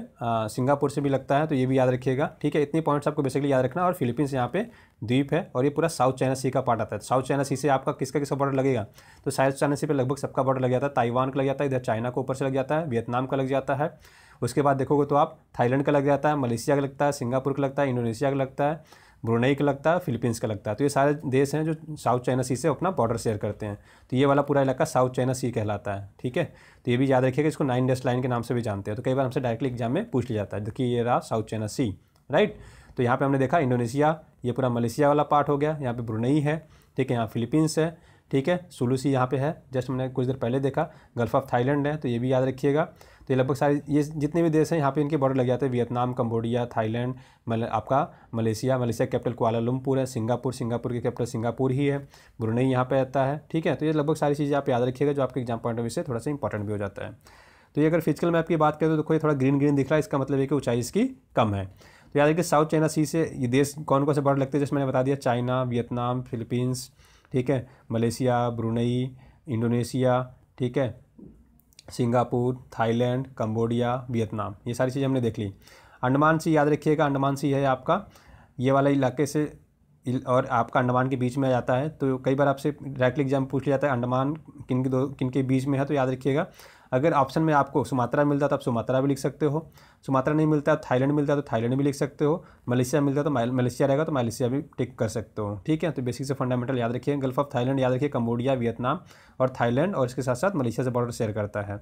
सिंगापुर से भी लगता है तो ये भी याद रखिएगा ठीक है इतनी पॉइंट्स आपको बेसिकली याद रखना और फिलीपींस यहाँ पे द्वीप है और ये पूरा साउथ चाइना सी का पार्ट आता है साउथ चाइना सी से आपका किसका किसका बॉर्डर लगेगा तो साउथ चाइना सी पर लगभग सबका बॉर्डर लग जाता है ताइवान का लग जाता है इधर चाइना को ऊपर से लग जाता है वियतनाम का लग जाता है उसके बाद देखोगे तो आप थाईलैंड का लग जाता है मलेशिया का लगता है सिंगापुर का लगता है इंडोनेशिया का लगता है ब्रुनई का लगता है फिलीपींस का लगता है तो ये सारे देश हैं जो साउथ चाइना सी से अपना बॉर्डर शेयर करते हैं तो ये वाला पूरा इलाका साउथ चाइना सी कहलाता है ठीक है तो ये भी याद रखिएगा इसको नाइन डेस्ट लाइन के नाम से भी जानते हैं तो कई बार हमसे डायरेक्टली एग्जाम में पूछ लिया जाता है देखिए ये रहा साउथ चाइना सी राइट तो यहाँ पर हमने देखा इंडोनेशिया ये पूरा मलेशिया वाला पार्ट हो गया यहाँ पर ब्रुनई है ठीक है यहाँ फिलीपींस है ठीक है सुलूसी यहाँ पे है जस्ट हमने कुछ देर पहले देखा गल्फ ऑफ थाईलैंड है तो ये भी याद रखिएगा तो ये लगभग सारे ये जितने भी देश हैं यहाँ पे इनके बॉर्डर लग जाते हैं वियतनाम कम्बोडिया थाईलैंड मल, आपका मलेशिया मलेशिया कैपिटल कोलालमपुर है सिंगापुर सिंगापुर की कैपिटल सिंगापुर ही है ब्रुनई यहाँ पे आता है ठीक है तो ये लगभग सारी चीज़ें आप याद रखिएगा जो आपके एग्जाम पॉइंट ऑफ व्यू से थोड़ा सा इंपॉर्टेंट भी हो जाता है तो ये अगर फिजिकल मैप की बात करें तो देखो ये थोड़ा ग्रीन ग्रीन दिख रहा है इसका मतलब ये कि ऊंचाई इसकी कम है तो याद रखिए साउथ चाइना सी से ये देश कौन कौन से बॉर्डर लगते हैं जैसे मैंने बता दिया चाइना वियतनाम फिलीपींस ठीक है मलेशिया ब्रुनई इंडोनेशिया ठीक है सिंगापुर थाईलैंड कम्बोडिया वियतनाम ये सारी चीज़ें हमने देख ली अंडमान सी याद रखिएगा अंडमान सी है आपका ये वाला इलाके से और आपका अंडमान के बीच में आ जाता है तो कई बार आपसे डायरेक्टली एग्जाम पूछ लिया जाता है अंडमान किन के दो किन के बीच में है तो याद रखिएगा अगर ऑप्शन में आपको सुमात्रा मिलता है तो आप सुमात्रा भी लिख सकते हो सुमात्रा नहीं मिलता है थाईलैंड मिलता है तो थाईलैंड भी लिख सकते हो मलेशिया मिलता है तो मलेशिया रहेगा तो मलेशिया भी टिक कर सकते हो ठीक है तो बेसिक से फंडामेंटल याद रखिए गल्फ ऑफ थाईलैंड याद रखिए कम्बोडिया वियतनाम और थाईलैंड और इसके साथ साथ मलेशिया से बॉर्डर शेयर करता है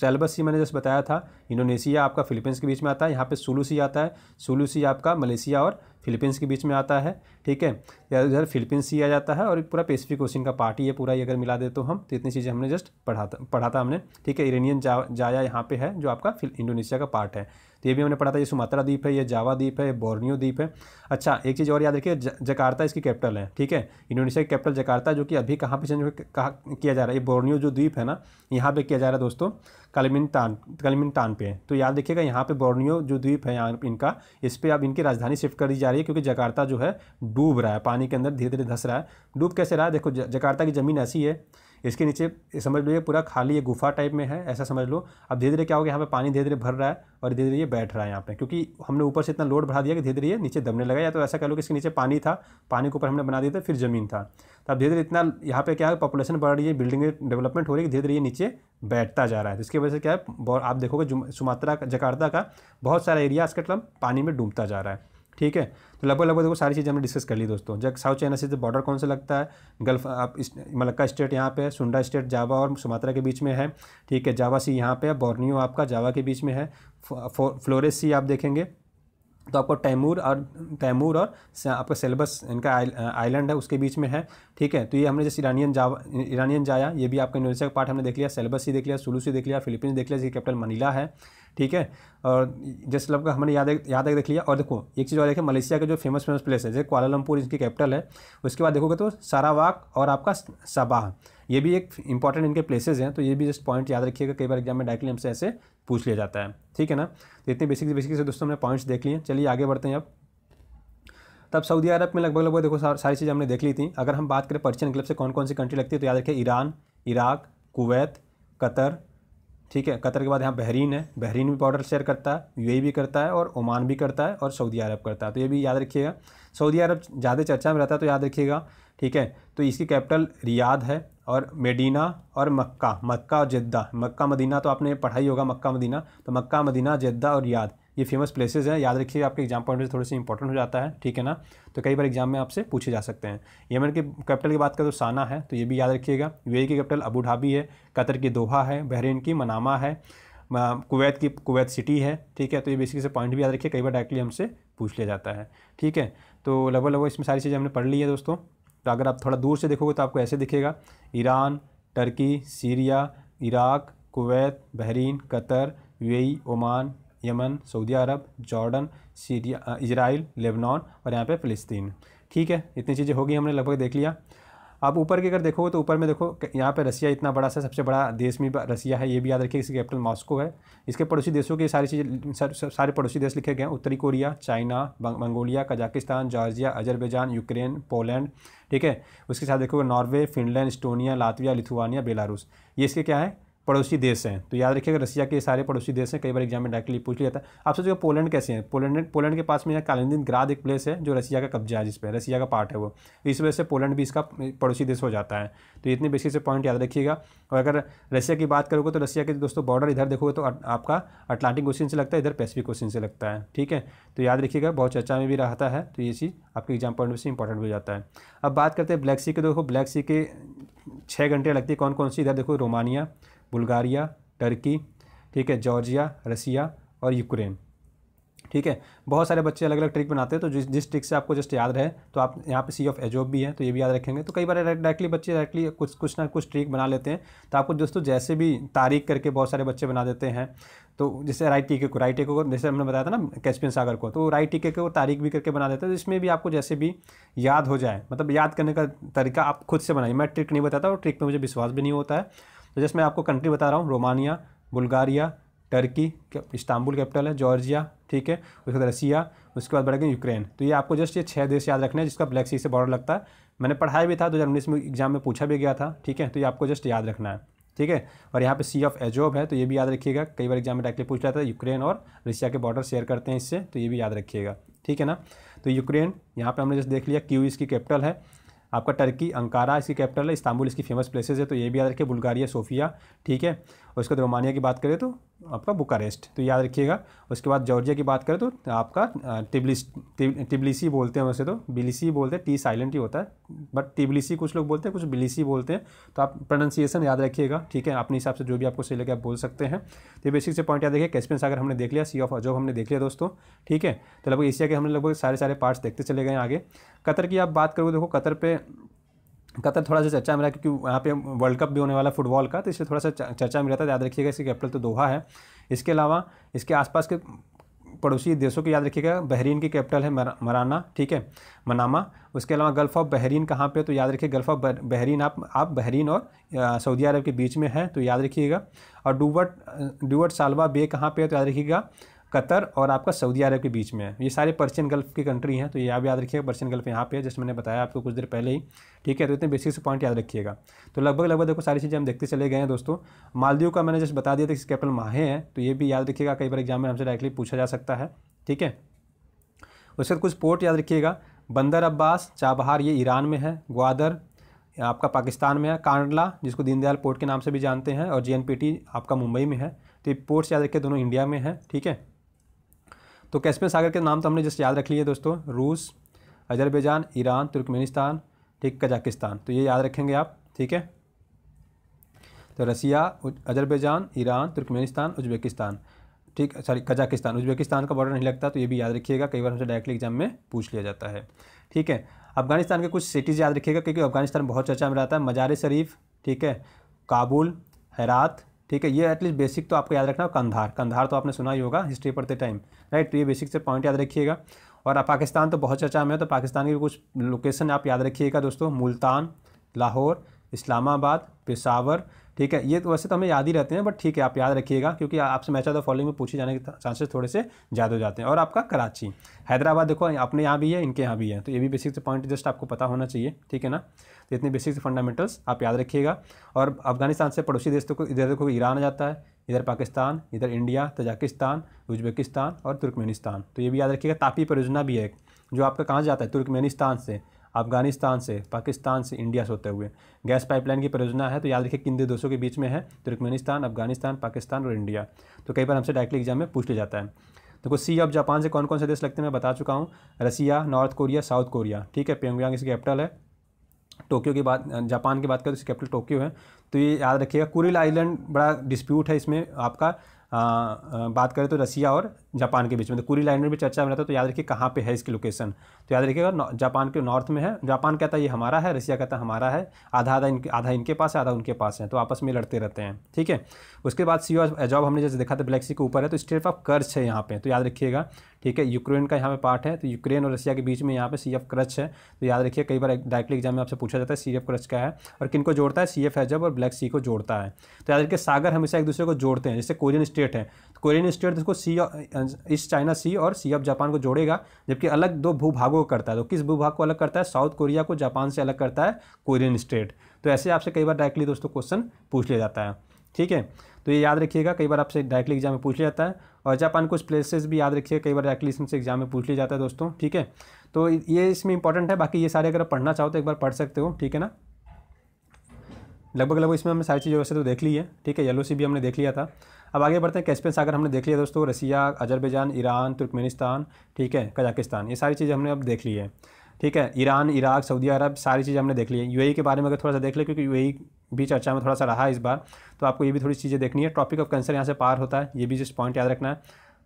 सेलबस सी मैंने जैसे बताया था इंडोनेशिया आपका फिलीपींस के बीच में आता है यहाँ पे सुलूसी आता है सुलूसी आपका मलेशिया और फिलीपींस के बीच में आता है ठीक है या इधर फिलीपींस ही आ जाता है और पूरा पेसिफिक ओशन का पार्ट ही है पूरा ये अगर मिला दे तो हम तो इतनी चीज़ें हमने जस्ट पढ़ा था पढ़ा था हमने ठीक है इरेनियन जा, जाया यहाँ पे है जो आपका इंडोनेशिया का पार्ट है तो ये भी हमने पढ़ा था ये सुमात्रा द्वीप है ये जावा द्वीप है बोर्नियो द्वीप है अच्छा एक चीज़ और याद रखिए जकार्ता इसकी कैपिटल है ठीक है इंडोनेशिया की कैपिटल जकार्ता जो कि अभी कहाँ पर चेंज किया जा रहा है ये बोर्नियो जो द्वीप है ना यहाँ पर किया जा रहा है दोस्तों कलमिनतान कलमिनतान पे तो याद रखिएगा यहाँ पे बोर्नियो जो द्वीप है यहाँ इनका इस पर अब इनकी राजधानी शिफ्ट कर दी जा रही है क्योंकि जकार्ता जो है डूब रहा है पानी के अंदर धीरे धीरे धस रहा है डूब कैसे रहा है देखो जकार्ता की ज़मीन ऐसी है इसके नीचे समझ लो ये पूरा खाली ये गुफा टाइप में है ऐसा समझ लो अब धीरे धीरे क्या हो गया यहाँ पे पानी धीरे धीरे भर रहा है और धीरे धीरे ये बैठ रहा है यहाँ पे क्योंकि हमने ऊपर से इतना लोड बढ़ा दिया कि धीरे धीरे नीचे दबने लगा या तो ऐसा कह लो कि इसके नीचे पानी था पानी के ऊपर हमने बना दिया था फिर ज़मीन था तो अब धीरे धीरे इतना यहाँ पे क्या है पॉपुलेशन बढ़ रही है बिल्डिंग डेवलपमेंट हो रही है धीरे धीरे ये नीचे बैठता जा रहा है जिसकी तो वजह से क्या है आप देखोगे सुमात्रा जकार्ता का बहुत सारा एरिया इसके मतलब पानी में डूबता जा रहा है ठीक है तो लगभग लगभग देखो सारी चीज़ें हमने डिस्कस कर ली दोस्तों जब साउथ चाइना से बॉर्डर कौन सा लगता है गल्फ आप मलक्का मतलब स्टेट यहाँ पे है सुंडा स्टेट जावा और सुमात्रा के बीच में है ठीक है जावा सी यहाँ पे है बोर्नियो आपका जावा के बीच में है फ्लोरेस सी आप देखेंगे तो आपको तैमूर और तैमूर और आपका सेलेबस इनका आइलैंड है उसके बीच में है ठीक है तो ये हमने जैसे ईरानियन जावा ईरानियन जाया ये भी आपका इंडोनेशिया का पार्ट हमने देख लिया सेलेबस ही देख लिया सुलूसी देख लिया फिलिपींस देख लिया जिसकी कैपिटल मनीला है ठीक है और जैसे लगभग मतलब हमने याद याद देख लिया और देखो एक चीज़ और देखिए मलेशिया के जो फेमस फेमस प्लेस है जैसे कुआलालमपुर इसकी कैपिटल है उसके बाद देखोगे तो सारावाक और आपका सबाह ये भी एक इंपॉर्टेंट इनके प्लेसेज हैं तो ये भी जस्ट पॉइंट याद रखिएगा कई बार एग्जाम में डायरेक्टली हमसे ऐसे पूछ लिया जाता है ठीक है ना तो इतने बेसिक बेसिक से दोस्तों हमने पॉइंट्स देख लिए चलिए आगे बढ़ते हैं अब तब सऊदी अरब में लगभग लगभग देखो सारी चीज़ें हमने देख ली थी अगर हम बात करें पर्शियन क्लब से कौन कौन सी कंट्री लगती है तो याद रखिए ईरान इराक कुवैत कतर ठीक है कतर के बाद यहाँ बहरीन है बहरीन भी बॉर्डर शेयर करता है यू e भी करता है और ओमान भी करता है और सऊदी अरब करता है तो ये भी याद रखिएगा सऊदी अरब ज़्यादा चर्चा में रहता है तो याद रखिएगा ठीक है तो इसकी कैपिटल रियाद है और मेडिना और मक्का मक्का और जद्दा मक्का मदीना तो आपने पढ़ाई होगा मक्का मदीना तो मक्का मदीना जद्दा और रियाद ये फेमस प्लेसेस हैं याद रखिए आपके एग्जाम पॉइंट थोड़े से इंपॉर्टेंट हो जाता है ठीक है ना तो कई बार एग्जाम में आपसे पूछे जा सकते हैं यमन के कैपिटल की बात करें तो साना है तो ये भी याद रखिएगा यू की कैपिटल अबू धाबी है कतर की दोहा है बहरीन की मनामा है कुवैत की कुवैत सिटी है ठीक है तो ये बेसिकली से पॉइंट भी याद रखिए कई बार डायरेक्टली हमसे पूछ लिया जाता है ठीक है तो लगभग लगभग इसमें सारी चीज़ें हमने पढ़ ली है दोस्तों तो अगर आप थोड़ा दूर से देखोगे तो आपको ऐसे दिखेगा Iran Turkey Syria Iraq Kuwait Bahrain Qatar UAE Oman Yemen Saudi Arab Jordan Syria Israel Lebanon और यहाँ पे फ़लस्तीन ठीक है इतनी चीज़ें होगी हमने लगभग देख लिया अब ऊपर की अगर देखोगे तो ऊपर में देखो यहाँ पे रसिया इतना बड़ा सा सबसे बड़ा देश में रसिया है ये भी याद रखिए इसकी कैपिटल मॉस्को है इसके पड़ोसी देशों की सारी चीज़ें सारे पड़ोसी देश लिखे गए हैं उत्तरी Korea China Mongolia Kazakhstan Georgia Azerbaijan Ukraine Poland ठीक है उसके साथ देखोगे Norway Finland Estonia Latvia Lithuania Belarus ये इसके क्या है पड़ोसी देश हैं तो याद रखिएगा रशिया के सारे पड़ोसी देश हैं कई बार एग्जाम में डायरेक्टली पूछ लिया था आप सोचिए पोलैंड कैसे हैं पोलैंड पोलैंड के पास में यहाँ कालिंदिन ग्राद एक प्लेस है जो रशिया का कब्जा है जिस पर रशिया का पार्ट है वो इस वजह से पोलैंड भी इसका पड़ोसी देश हो जाता है तो इतने बेसिक से पॉइंट याद रखिएगा और अगर रशिया की बात करोगे तो रशिया के दोस्तों बॉर्डर इधर देखोगे तो आपका अटलांटिक क्वेश्चन से लगता है इधर पैसिफिक क्वेश्चन से लगता है ठीक है तो याद रखिएगा बहुत चर्चा में भी रहता है तो ये चीज़ आपके एग्जाम पॉइंट से इंपॉर्टेंट हो जाता है अब बात करते हैं ब्लैक सी के देखो ब्लैक सी के छः घंटे लगती है कौन कौन सी इधर देखो रोमानिया बुल्गारिया टर्की ठीक है जॉर्जिया रसिया और यूक्रेन ठीक है बहुत सारे बच्चे अलग अलग ट्रिक बनाते हैं तो जिस जिस ट्रिक से आपको जस्ट याद रहे तो आप यहाँ पे सी ऑफ एजोब भी है तो ये भी याद रखेंगे तो कई बार डायरेक्टली बच्चे डायरेक्टली कुछ कुछ ना कुछ ट्रिक बना लेते हैं तो आपको दोस्तों जैसे भी तारीख करके बहुत सारे बच्चे बना देते हैं तो जैसे राइट टीके को राइट टीके को जैसे हमने बताया था ना कैस्पियन सागर को तो राइट टीके को तारीख भी करके बना देते हैं तो इसमें भी आपको जैसे भी याद हो जाए मतलब याद करने का तरीका आप खुद से बनाइए मैं ट्रिक नहीं बताता और ट्रिक पर मुझे विश्वास भी नहीं होता है तो जैसे मैं आपको कंट्री बता रहा हूँ Romania Bulgaria Turkey Istanbul capital है जॉर्जिया ठीक है उसके बाद रसिया उसके बाद बढ़ेगा यूक्रेन तो ये आपको जस्ट ये छः देश याद रखने हैं जिसका ब्लैक सी से बॉर्डर लगता है मैंने पढ़ाया भी था दो में एग्जाम में पूछा भी गया था ठीक है तो ये आपको जस्ट याद रखना है ठीक है और यहाँ पे सी ऑफ एजोब है तो ये भी याद रखिएगा कई बार एग्जाम में डायरेक्टली पूछ जाता है यूक्रेन और रशिया के बॉर्डर शेयर करते हैं इससे तो ये भी याद रखिएगा ठीक है ना तो यूक्रेन यहाँ पे हमने जस्ट देख लिया क्यू इसकी कैपिटल है आपका टर्की अंकारा इसकी कैपिटल है इस्तांबुल इसकी फेमस प्लेसेस है तो ये भी याद रखिए बुल्गारिया सोफिया ठीक है उसके बाद रोमानिया की बात करें तो आपका बुकारेस्ट तो याद रखिएगा उसके बाद जॉर्जिया की बात करें तो आपका टिबलिस टिबलिसी बोलते हैं वैसे तो बिलिसी बोलते हैं टी साइलेंट ही होता है बट टिबलिसी कुछ लोग बोलते हैं कुछ बिलिसी बोलते हैं तो आप प्रोनाउंसिएशन याद रखिएगा ठीक है अपने हिसाब से जो भी आपको सही लगे आप बोल सकते हैं तो बेसिक से पॉइंट याद रखिए कैस्पियन सागर हमने देख लिया सी ऑफ अजोब हमने देख लिया दोस्तों ठीक है तो लगभग एशिया के हमने लगभग सारे सारे पार्ट्स देखते चले गए आगे कतर की आप बात करोगे देखो कतर पर कतर थोड़ा सा चर्चा में रहा क्योंकि वहाँ पे वर्ल्ड कप भी होने वाला फुटबॉल का तो इसलिए थोड़ा सा चर्चा में रहता है याद रखिएगा इसकी कैपिटल तो दोहा है इसके अलावा इसके आसपास के पड़ोसी देशों की याद रखिएगा बहरीन की कैपिटल है मराना ठीक है मनामा उसके अलावा गल्फ़ ऑफ बहरीन कहाँ पे तो याद रखिए गल्फ़ ऑफ बहरीन आप आप बहरीन और सऊदी अरब के बीच में है तो याद रखिएगा और डूबट डूबट सालवा बे कहाँ पे है तो याद रखिएगा कतर और आपका सऊदी अरब के बीच में है ये सारे पर्शियन गल्फ की कंट्री हैं तो ये आप याद रखिएगा पर्शियन गल्फ यहाँ पे है जैसे मैंने बताया आपको कुछ देर पहले ही ठीक है तो इतने बेसिक से पॉइंट याद रखिएगा तो लगभग लगभग देखो सारी चीज़ें हम देखते चले गए हैं दोस्तों मालदीव का मैंने जैसे बता दिया था कि कैपिटल माहे हैं तो ये भी याद रखिएगा कई बार एग्जाम में हमसे डायरेक्टली पूछा जा सकता है ठीक है उसके बाद कुछ पोर्ट याद रखिएगा बंदर अब्बास चाबहार ये ईरान में है ग्वादर आपका पाकिस्तान में है कांडला जिसको दीनदयाल पोर्ट के नाम से भी जानते हैं और जे आपका मुंबई में है तो ये पोर्ट्स याद रखिए दोनों इंडिया में है ठीक है तो कैसपियन सागर के नाम तो हमने जस्ट याद रख लिए दोस्तों रूस अजरबैजान ईरान तुर्कमेनिस्तान ठीक कजाकिस्तान तो ये याद रखेंगे आप ठीक है तो Russia Azerbaijan Iran Turkmenistan Uzbekistan ठीक सॉरी कजाकिस्तान उज्बेकिस्तान का बॉर्डर नहीं लगता तो ये भी याद रखिएगा कई बार हमसे डायरेक्टली एग्जाम में पूछ लिया जाता है ठीक है अफगानिस्तान के कुछ सिटीज़ याद रखिएगा क्योंकि अफगानिस्तान बहुत चर्चा में रहता है मजार शरीफ ठीक है काबुल हैरात ठीक है ये एटलीस्ट बेसिक तो आपको याद रखना कंधार कंधार तो आपने सुना ही होगा हिस्ट्री पढ़ते टाइम राइट तो ये बेसिक से पॉइंट याद रखिएगा और पाकिस्तान तो बहुत चर्चा में है तो पाकिस्तान की कुछ लोकेशन आप याद रखिएगा दोस्तों मुल्तान लाहौर इस्लामाबाद पेशावर ठीक है ये तो वैसे तो हमें याद ही रहते हैं बट ठीक है आप याद रखिएगा क्योंकि आपसे मैच ऑफ द फॉलोइंग में पूछे जाने के चांसेस थोड़े से ज़्यादा हो जाते हैं और आपका कराची हैदराबाद देखो अपने यहाँ भी है इनके यहाँ भी है तो ये भी बेसिक से पॉइंट जस्ट आपको पता होना चाहिए ठीक है ना तो इतने बेसिक्स फंडामेंटल्स आप याद रखिएगा और अफगानिस्तान से पड़ोसी देश तो को इधर देखो ईरान आ जाता है इधर पाकिस्तान इधर इंडिया तजाकिस्तान उज्बेकिस्तान और तुर्कमेनिस्तान तो ये भी याद रखिएगा तापी परियोजना भी है जो आपका कहाँ जाता है तुर्कमेनिस्तान से अफगानिस्तान से पाकिस्तान से इंडिया से होते हुए गैस पाइपलाइन की परियोजना है तो याद रखिए किन देशों के बीच में है तुर्कमेनिस्तान अफगानिस्तान पाकिस्तान और इंडिया तो कई बार हमसे डायरेक्टली एग्जाम में पूछ लिया जाता है देखो सी ऑफ जापान से कौन कौन से देश लगते हैं मैं बता चुका हूँ Russia north Korea south Korea ठीक है प्योंगयांग इसकी कैपिटल है टोक्यो की बात जापान की बात करें तो इसकी कैपिटल टोक्यो है तो ये याद रखिएगा कुरिल आइलैंड बड़ा डिस्प्यूट है इसमें आपका आ, आ, बात करें तो रसिया और जापान के बीच में तो कुरी लाइन में भी चर्चा में रहता है तो याद रखिए कहाँ पे है इसकी लोकेशन तो याद रखिएगा जापान के नॉर्थ में है जापान कहता है ये हमारा है रशिया कहता है हमारा है आधा आधा इनके आधा इनके पास है आधा उनके पास है तो आपस में लड़ते रहते हैं ठीक है उसके बाद सी एजॉब हमने जैसे देखा था ब्लैक सी के ऊपर है तो स्टेट ऑफ कर्ज है यहाँ पर तो याद रखिएगा ठीक है यूक्रेन का यहाँ पे पार्ट है तो यूक्रेन और रशिया के बीच में यहाँ पे सी एफ क्रच है तो याद रखिए कई बार डायरेक्टली एग्जाम में आपसे पूछा जाता है सी एफ क्रच का है और किन को जोड़ता है सी एफ एजब और ब्लैक सी को जोड़ता है तो याद रखिए सागर हमेशा एक दूसरे को जोड़ते हैं जैसे कोरियन स्टेट है कोरियन स्टेट इसको सी ईस्ट चाइना सी और सी ऑफ जापान को जोड़ेगा जबकि अलग दो भूभागों को करता है तो किस भूभाग को अलग करता है साउथ कोरिया को जापान से अलग करता है कोरियन स्टेट तो ऐसे आपसे कई बार डायरेक्टली दोस्तों क्वेश्चन पूछ लिया जाता है ठीक है तो ये याद रखिएगा कई बार आपसे डायरेक्टली एग्जाम में पूछ लिया जाता है और जापान कुछ प्लेसेस भी याद रखिएगा कई बार डायरेक्टली इसमें एग्जाम में पूछ लिया जाता है दोस्तों ठीक है तो ये इसमें इंपॉर्टेंट है बाकी ये सारे अगर पढ़ना चाहो तो एक बार पढ़ सकते हो ठीक है ना लगभग लगभग इसमें हमने सारी चीज़ें वैसे तो देख ली है ठीक है येलो सी भी हमने देख लिया था अब आगे बढ़ते हैं कैसपियन सागर हमने देख लिया दोस्तों रसिया अजरबैजान ईरान तुर्कमेनिस्तान ठीक है कजाकिस्तान ये सारी चीजें हमने अब देख ली है ठीक है ईरान इराक सऊदी अरब सारी चीज़ें हमने देख ली है यू के बारे में अगर थोड़ा सा देख लें क्योंकि यू भी चर्चा में थोड़ा सा रहा इस बार तो आपको ये भी थोड़ी चीज़ें देखनी है टॉपिक ऑफ कंसर यहाँ से पार होता है ये भी जिस पॉइंट याद रखना है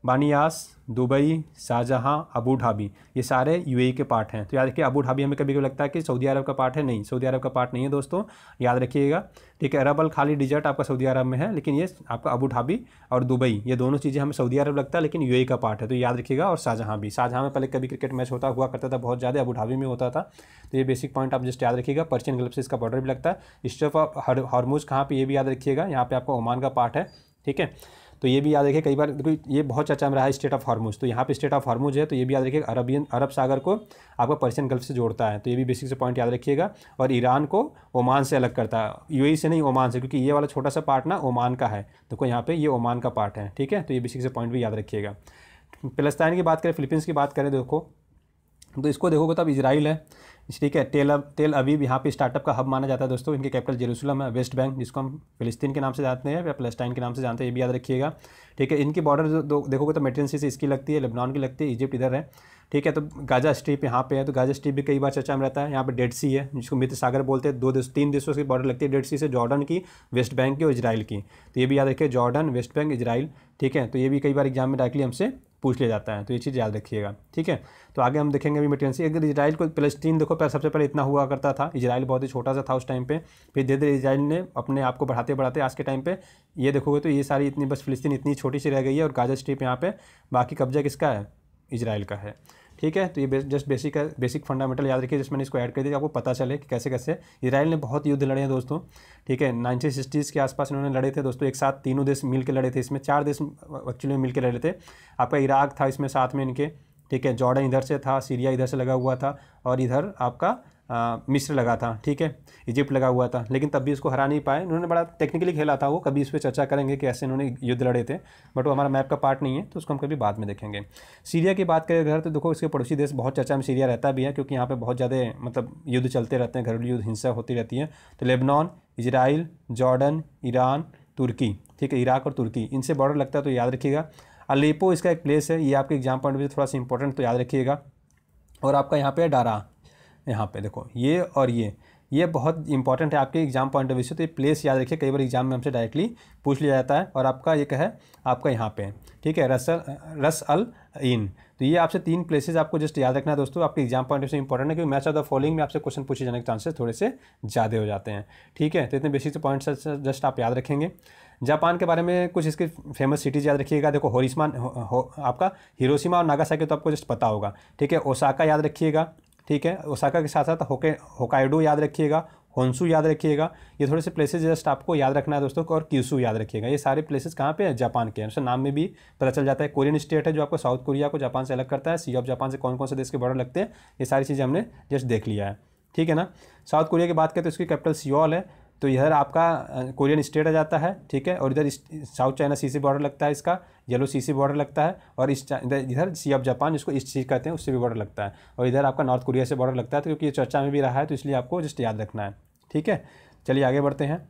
बानियास दुबई शाहजहाँ अबू ढाबी ये सारे यूएई के पार्ट हैं तो याद रखिए अबू ढाबी हमें कभी कभी लगता है कि सऊदी अरब का पार्ट है नहीं सऊदी अरब का पार्ट नहीं है दोस्तों याद रखिएगा ठीक है अरबल खाली डिजर्ट आपका सऊदी अरब में है लेकिन ये आपका अबू ढाबी और दुबई ये दोनों चीज़ें हमें सऊदी अरब लगता है लेकिन यू का पार्ट है तो याद रखिएगा और शाहजहाँ भी शाहजहाँ में पहले कभी क्रिकेट मैच होता हुआ करता था बहुत ज़्यादा अबू ढाबी में होता था तो ये बेसिक पॉइंट आप जस्ट याद रखिएगा पर्चियन गल्फ से इसका बॉर्डर भी लगता है स्टफ ऑफ हरमूज कहाँ पर ये भी याद रखिएगा यहाँ पर आपका ओमान का पार्ट है ठीक है तो ये भी याद रखिए कई बार देखो ये बहुत चर्चा में रहा है स्टेट ऑफ हार्मोज तो यहाँ पे स्टेट ऑफ हार्मोज है तो ये भी याद रखिए अरबियन अरब सागर को आपका पर्शियन गल्फ से जोड़ता है तो ये भी बेसिक से पॉइंट याद रखिएगा और ईरान को ओमान से अलग करता है यू से नहीं ओमान से क्योंकि ये वाला छोटा सा पार्ट ना ओमान का है तो देखो यहाँ पर ये ओमान का पार्ट है ठीक है तो ये बेसिक से पॉइंट भी याद रखिएगा पेलस्तान की बात करें फिलीपींस की बात करें देखो तो इसको देखोगे तो अब इसराइल है ठीक है तेल अब तेल अवीब यहाँ पे स्टार्टअप का हब माना जाता है दोस्तों इनके कैपिटल जेरूसलम है वेस्ट बैंक जिसको हम फिलिस्तीन के नाम से जानते हैं या फलस्टाइन के नाम से जानते हैं ये भी याद रखिएगा ठीक है इनकी बॉर्डर जो देखोगे तो मेटेरेंसी से इसकी लगती है लेबनान की लगती है इजिप्ट इधर है ठीक है तो गाजा स्ट्रीप यहाँ पे है तो गाजा स्ट्रीप भी कई बार चर्चा में रहता है यहाँ पे डेड सी है जिसको मित्र सागर बोलते हैं दो देश तीन देशों की बॉर्डर लगती है डेड सी से जॉर्डन की वेस्ट बैंक की और इसराइल की तो ये भी याद रखिए जॉर्डन वेस्ट बैंक इसराइल ठीक है तो ये भी कई बार एग्जाम में डायरेक्टली हमसे पूछ लिया जाता है तो ये चीज़ याद रखिएगा ठीक है तो आगे हम देखेंगे अभी मेटेंसी अगर इजराइल को फलस्तीन देखो पहले सबसे पहले इतना हुआ करता था इजराइल बहुत ही छोटा सा था उस टाइम पे फिर धीरे धीरे इजराइल ने अपने आप को बढ़ाते बढ़ाते आज के टाइम पे ये देखोगे तो ये सारी इतनी बस फलस्तीन इतनी छोटी सी रह गई है और गाजा स्ट्रिप यहाँ पे बाकी कब्जा किसका है इसराइल का है ठीक है तो ये बे, जस्ट बेसिक बेसिक फंडामेंटल याद रखिए जिसमें इसको ऐड कर दिया आपको पता चले कि कैसे कैसे इसराइल ने बहुत युद्ध लड़े हैं दोस्तों ठीक है नाइनटीन सिक्सटीज़ के आसपास इन्होंने लड़े थे दोस्तों एक साथ तीनों देश मिल के लड़े थे इसमें चार देश एक्चुअली में मिल के लड़े थे आपका इराक था इसमें साथ में इनके ठीक है जॉर्डन इधर से था सीरिया इधर से लगा हुआ था और इधर आपका मिस्र लगा था ठीक है इजिप्ट लगा हुआ था लेकिन तब भी उसको हरा नहीं पाए उन्होंने बड़ा टेक्निकली खेला था वो कभी इस पर चर्चा करेंगे कि ऐसे उन्होंने युद्ध लड़े थे बट वो हमारा मैप का पार्ट नहीं है तो उसको हम कभी बाद में देखेंगे सीरिया की बात करें घर तो देखो इसके पड़ोसी देश बहुत चर्चा में सीरिया रहता भी है क्योंकि यहाँ पर बहुत ज़्यादा मतलब युद्ध चलते रहते हैं घरेलू युद्ध हिंसा होती रहती है तो लेबनान इज़राइल जॉर्डन ईरान तुर्की ठीक है इराक और तुर्की इनसे बॉर्डर लगता है तो याद रखिएगा अलेपो इसका एक प्लेस है ये आपके एग्जाम पॉइंट भी थोड़ा सा इंपॉर्टेंट तो याद रखिएगा और आपका यहाँ पे है डारा यहाँ पे देखो ये और ये ये बहुत इंपॉर्टेंट है आपके एग्जाम पॉइंट ऑफ व्यू से तो ये प्लेस याद रखिए कई बार एग्जाम में हमसे डायरेक्टली पूछ लिया जाता है और आपका एक है आपका यहाँ पे ठीक है रसल रस अल इन तो ये आपसे तीन प्लेसेज आपको जस्ट याद रखना है दोस्तों आपके exam point of view important है क्योंकि मैच ऑफ द फॉलोइंग में आपसे क्वेश्चन पूछे जाने के चांसेस थोड़े से ज़्यादा हो जाते हैं ठीक है तो इतने बेसिक पॉइंट्स जस्ट आप याद रखेंगे जापान के बारे में कुछ इसके फेमस सिटीज़ याद रखिएगा देखो होरिसमान हो, हो, आपका हिरोशिमा और नागासाकी तो आपको जस्ट पता होगा ठीक है ओसाका याद रखिएगा ठीक है ओसाका के साथ साथ होके होकाइडो याद रखिएगा होंसू याद रखिएगा ये थोड़े से प्लेसेस जस्ट आपको याद रखना है दोस्तों और क्यूसू याद रखिएगा ये सारे प्लेसेस कहाँ पे हैं जापान के हैं उसके नाम में भी पता चल जाता है कोरियन स्टेट है जो आपको साउथ कोरिया को जापान से अलग करता है सी ऑफ जापान से कौन कौन से देश के बॉर्डर लगते हैं ये सारी चीज़ें हमने जस्ट देख लिया है ठीक है ना साउथ कोरिया की बात करें तो इसकी कैपिटल सियोल है तो इधर आपका कोरियन स्टेट आ जाता है ठीक है और इधर south China sea sea border लगता है इसका येलो सी सी बॉर्डर लगता है और इस इधर सी ऑफ जापान जिसको ईस्ट सी कहते हैं उससे भी बॉर्डर लगता है और इधर आपका नॉर्थ कोरिया से बॉर्डर लगता है तो क्योंकि ये चर्चा में भी रहा है तो इसलिए आपको जस्ट याद रखना है ठीक है चलिए आगे बढ़ते हैं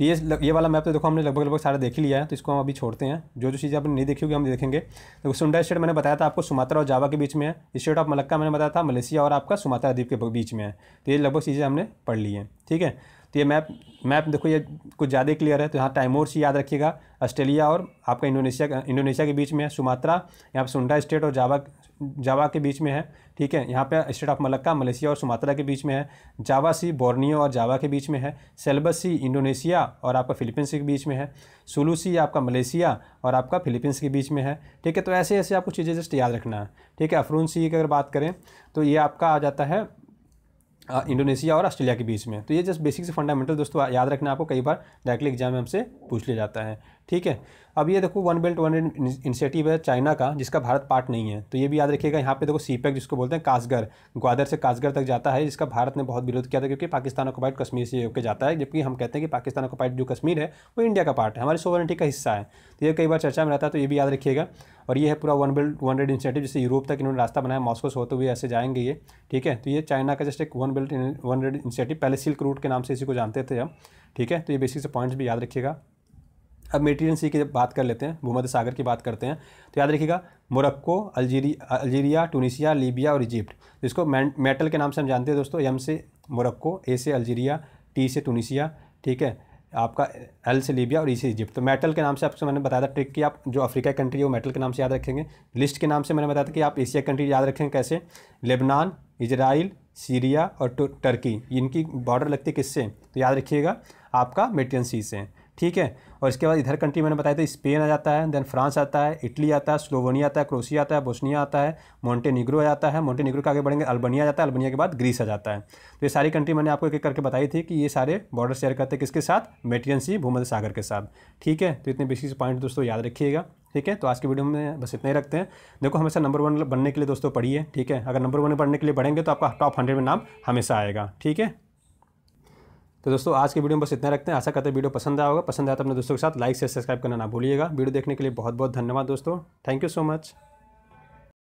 तो ये ये वाला मैप तो देखो हमने लगभग लगभग सारा देख ही लिया है तो इसको हम अभी छोड़ते हैं जो जो चीज़ें आपने नहीं देखी होगी हम देखेंगे तो सुंडा स्टेट मैंने बताया था आपको सुमात्रा और जावा के बीच में है स्टेट ऑफ मलक्का मैंने बताया था मलेशिया और आपका सुमात्रा द्वीप के बीच में है तो ये लगभग चीज़ें हमने पढ़ ली हैं ठीक है तो ये मैप मैप देखो ये कुछ ज़्यादा क्लियर है तो यहाँ टाइमोर से याद रखिएगा ऑस्ट्रेलिया और आपका इंडोनेशिया इंडोनेशिया के बीच में है सुमात्रा यहाँ पर सुंडा स्टेट और जावा जावा के बीच में है ठीक है यहाँ पे स्टेट ऑफ मलक्का मलेशिया और सुमात्रा के बीच में है जावा सी बोर्नियो और जावा के बीच में है सेल्बस सी इंडोनेशिया और आपका फिलीपींस के बीच में है सुलू सी आपका मलेशिया और आपका फिलीपींस के बीच में है ठीक है तो ऐसे ऐसे आपको चीज़ें जस्ट याद रखना है ठीक है अफरून सी की अगर बात करें तो ये आपका आ जाता है इंडोनेशिया और ऑस्ट्रेलिया के बीच में तो ये जस्ट बेसिक से फंडामेंटल दोस्तों याद रखना आपको कई बार डायरेक्टली एग्जाम में हमसे पूछ लिया जाता है ठीक है अब ये देखो वन बेल्ट वन इनिशिएटिव है चाइना का जिसका भारत पार्ट नहीं है तो ये भी याद रखिएगा यहाँ पे देखो सी e जिसको बोलते हैं कासगर ग्वादर से कासगर तक जाता है जिसका भारत ने बहुत विरोध किया था क्योंकि पाकिस्तान ऑक्यूपाइड कश्मीर से होकर जाता है जबकि हम कहते हैं कि पाकिस्तान ऑक्यूपाइड जो कश्मीर है वो इंडिया का पार्ट है हमारी सोवरेंटी का हिस्सा है तो ये कई बार चर्चा में रहता है तो ये भी याद रखिएगा और ये है पूरा one belt one road initiative जैसे यूरोप तक इन्होंने रास्ता बनाया मॉस्को से होते हुए ऐसे जाएंगे ये ठीक है तो ये चाइना का जस्ट एक one belt one road initiative पहले सिल्क रूट के नाम से इसी को जानते थे हम ठीक है तो ये बेसिक से पॉइंट्स भी याद रखिएगा अब मेडिटेरियन सी की बात कर लेते हैं भूमध्य सागर की बात करते हैं तो याद रखिएगा Morocco Algeria Algeria Tunisia Libya और इजिप्ट जिसको तो मेटल के नाम से हम जानते हैं दोस्तों एम से मोरक्को ए से अल्जीरिया टी से टूनिशिया ठीक है आपका एल से लीबिया और ई से इजिप्ट तो मेटल के नाम से आपसे मैंने बताया था ट्रिक कि आप जो अफ्रीका कंट्री है वो मेटल के नाम से याद रखेंगे लिस्ट के नाम से मैंने बताया था कि आप एशिया कंट्री याद रखेंगे कैसे लेबनान इजराइल सीरिया और टर्की इनकी बॉर्डर लगती है किससे तो याद रखिएगा आपका मेटियन सी से ठीक है और इसके बाद इधर कंट्री मैंने बताया था स्पेन आ जाता है देन फ्रांस आता है इटली आता है स्लोवनिया आता है क्रोशिया आता है बोस्निया आता है मोंटेनिग्रो आ जाता है मोंटेनिग्रो के आगे बढ़ेंगे अल्बनिया जाता है अल्बनिया के बाद ग्रीस आ जाता है तो ये सारी कंट्री मैंने आपको एक एक करके बताई थी कि ये सारे बॉर्डर शेयर करते हैं किसके साथ मेटियन सी भूमध्य सागर के साथ ठीक है तो इतने बेसिक पॉइंट दोस्तों याद रखिएगा ठीक है तो आज की वीडियो में बस इतना ही रखते हैं देखो हमेशा नंबर वन बनने के लिए दोस्तों पढ़िए ठीक है अगर नंबर वन बनने के लिए बढ़ेंगे तो आपका टॉप हंड्रेड में नाम हमेशा आएगा ठीक है तो दोस्तों आज के वीडियो में बस इतना रखते हैं आशा करते हैं वीडियो पसंद आया होगा पसंद आया तो अपने दोस्तों के साथ लाइक से सब्सक्राइब करना ना भूलिएगा वीडियो देखने के लिए बहुत बहुत धन्यवाद दोस्तों थैंक यू सो मच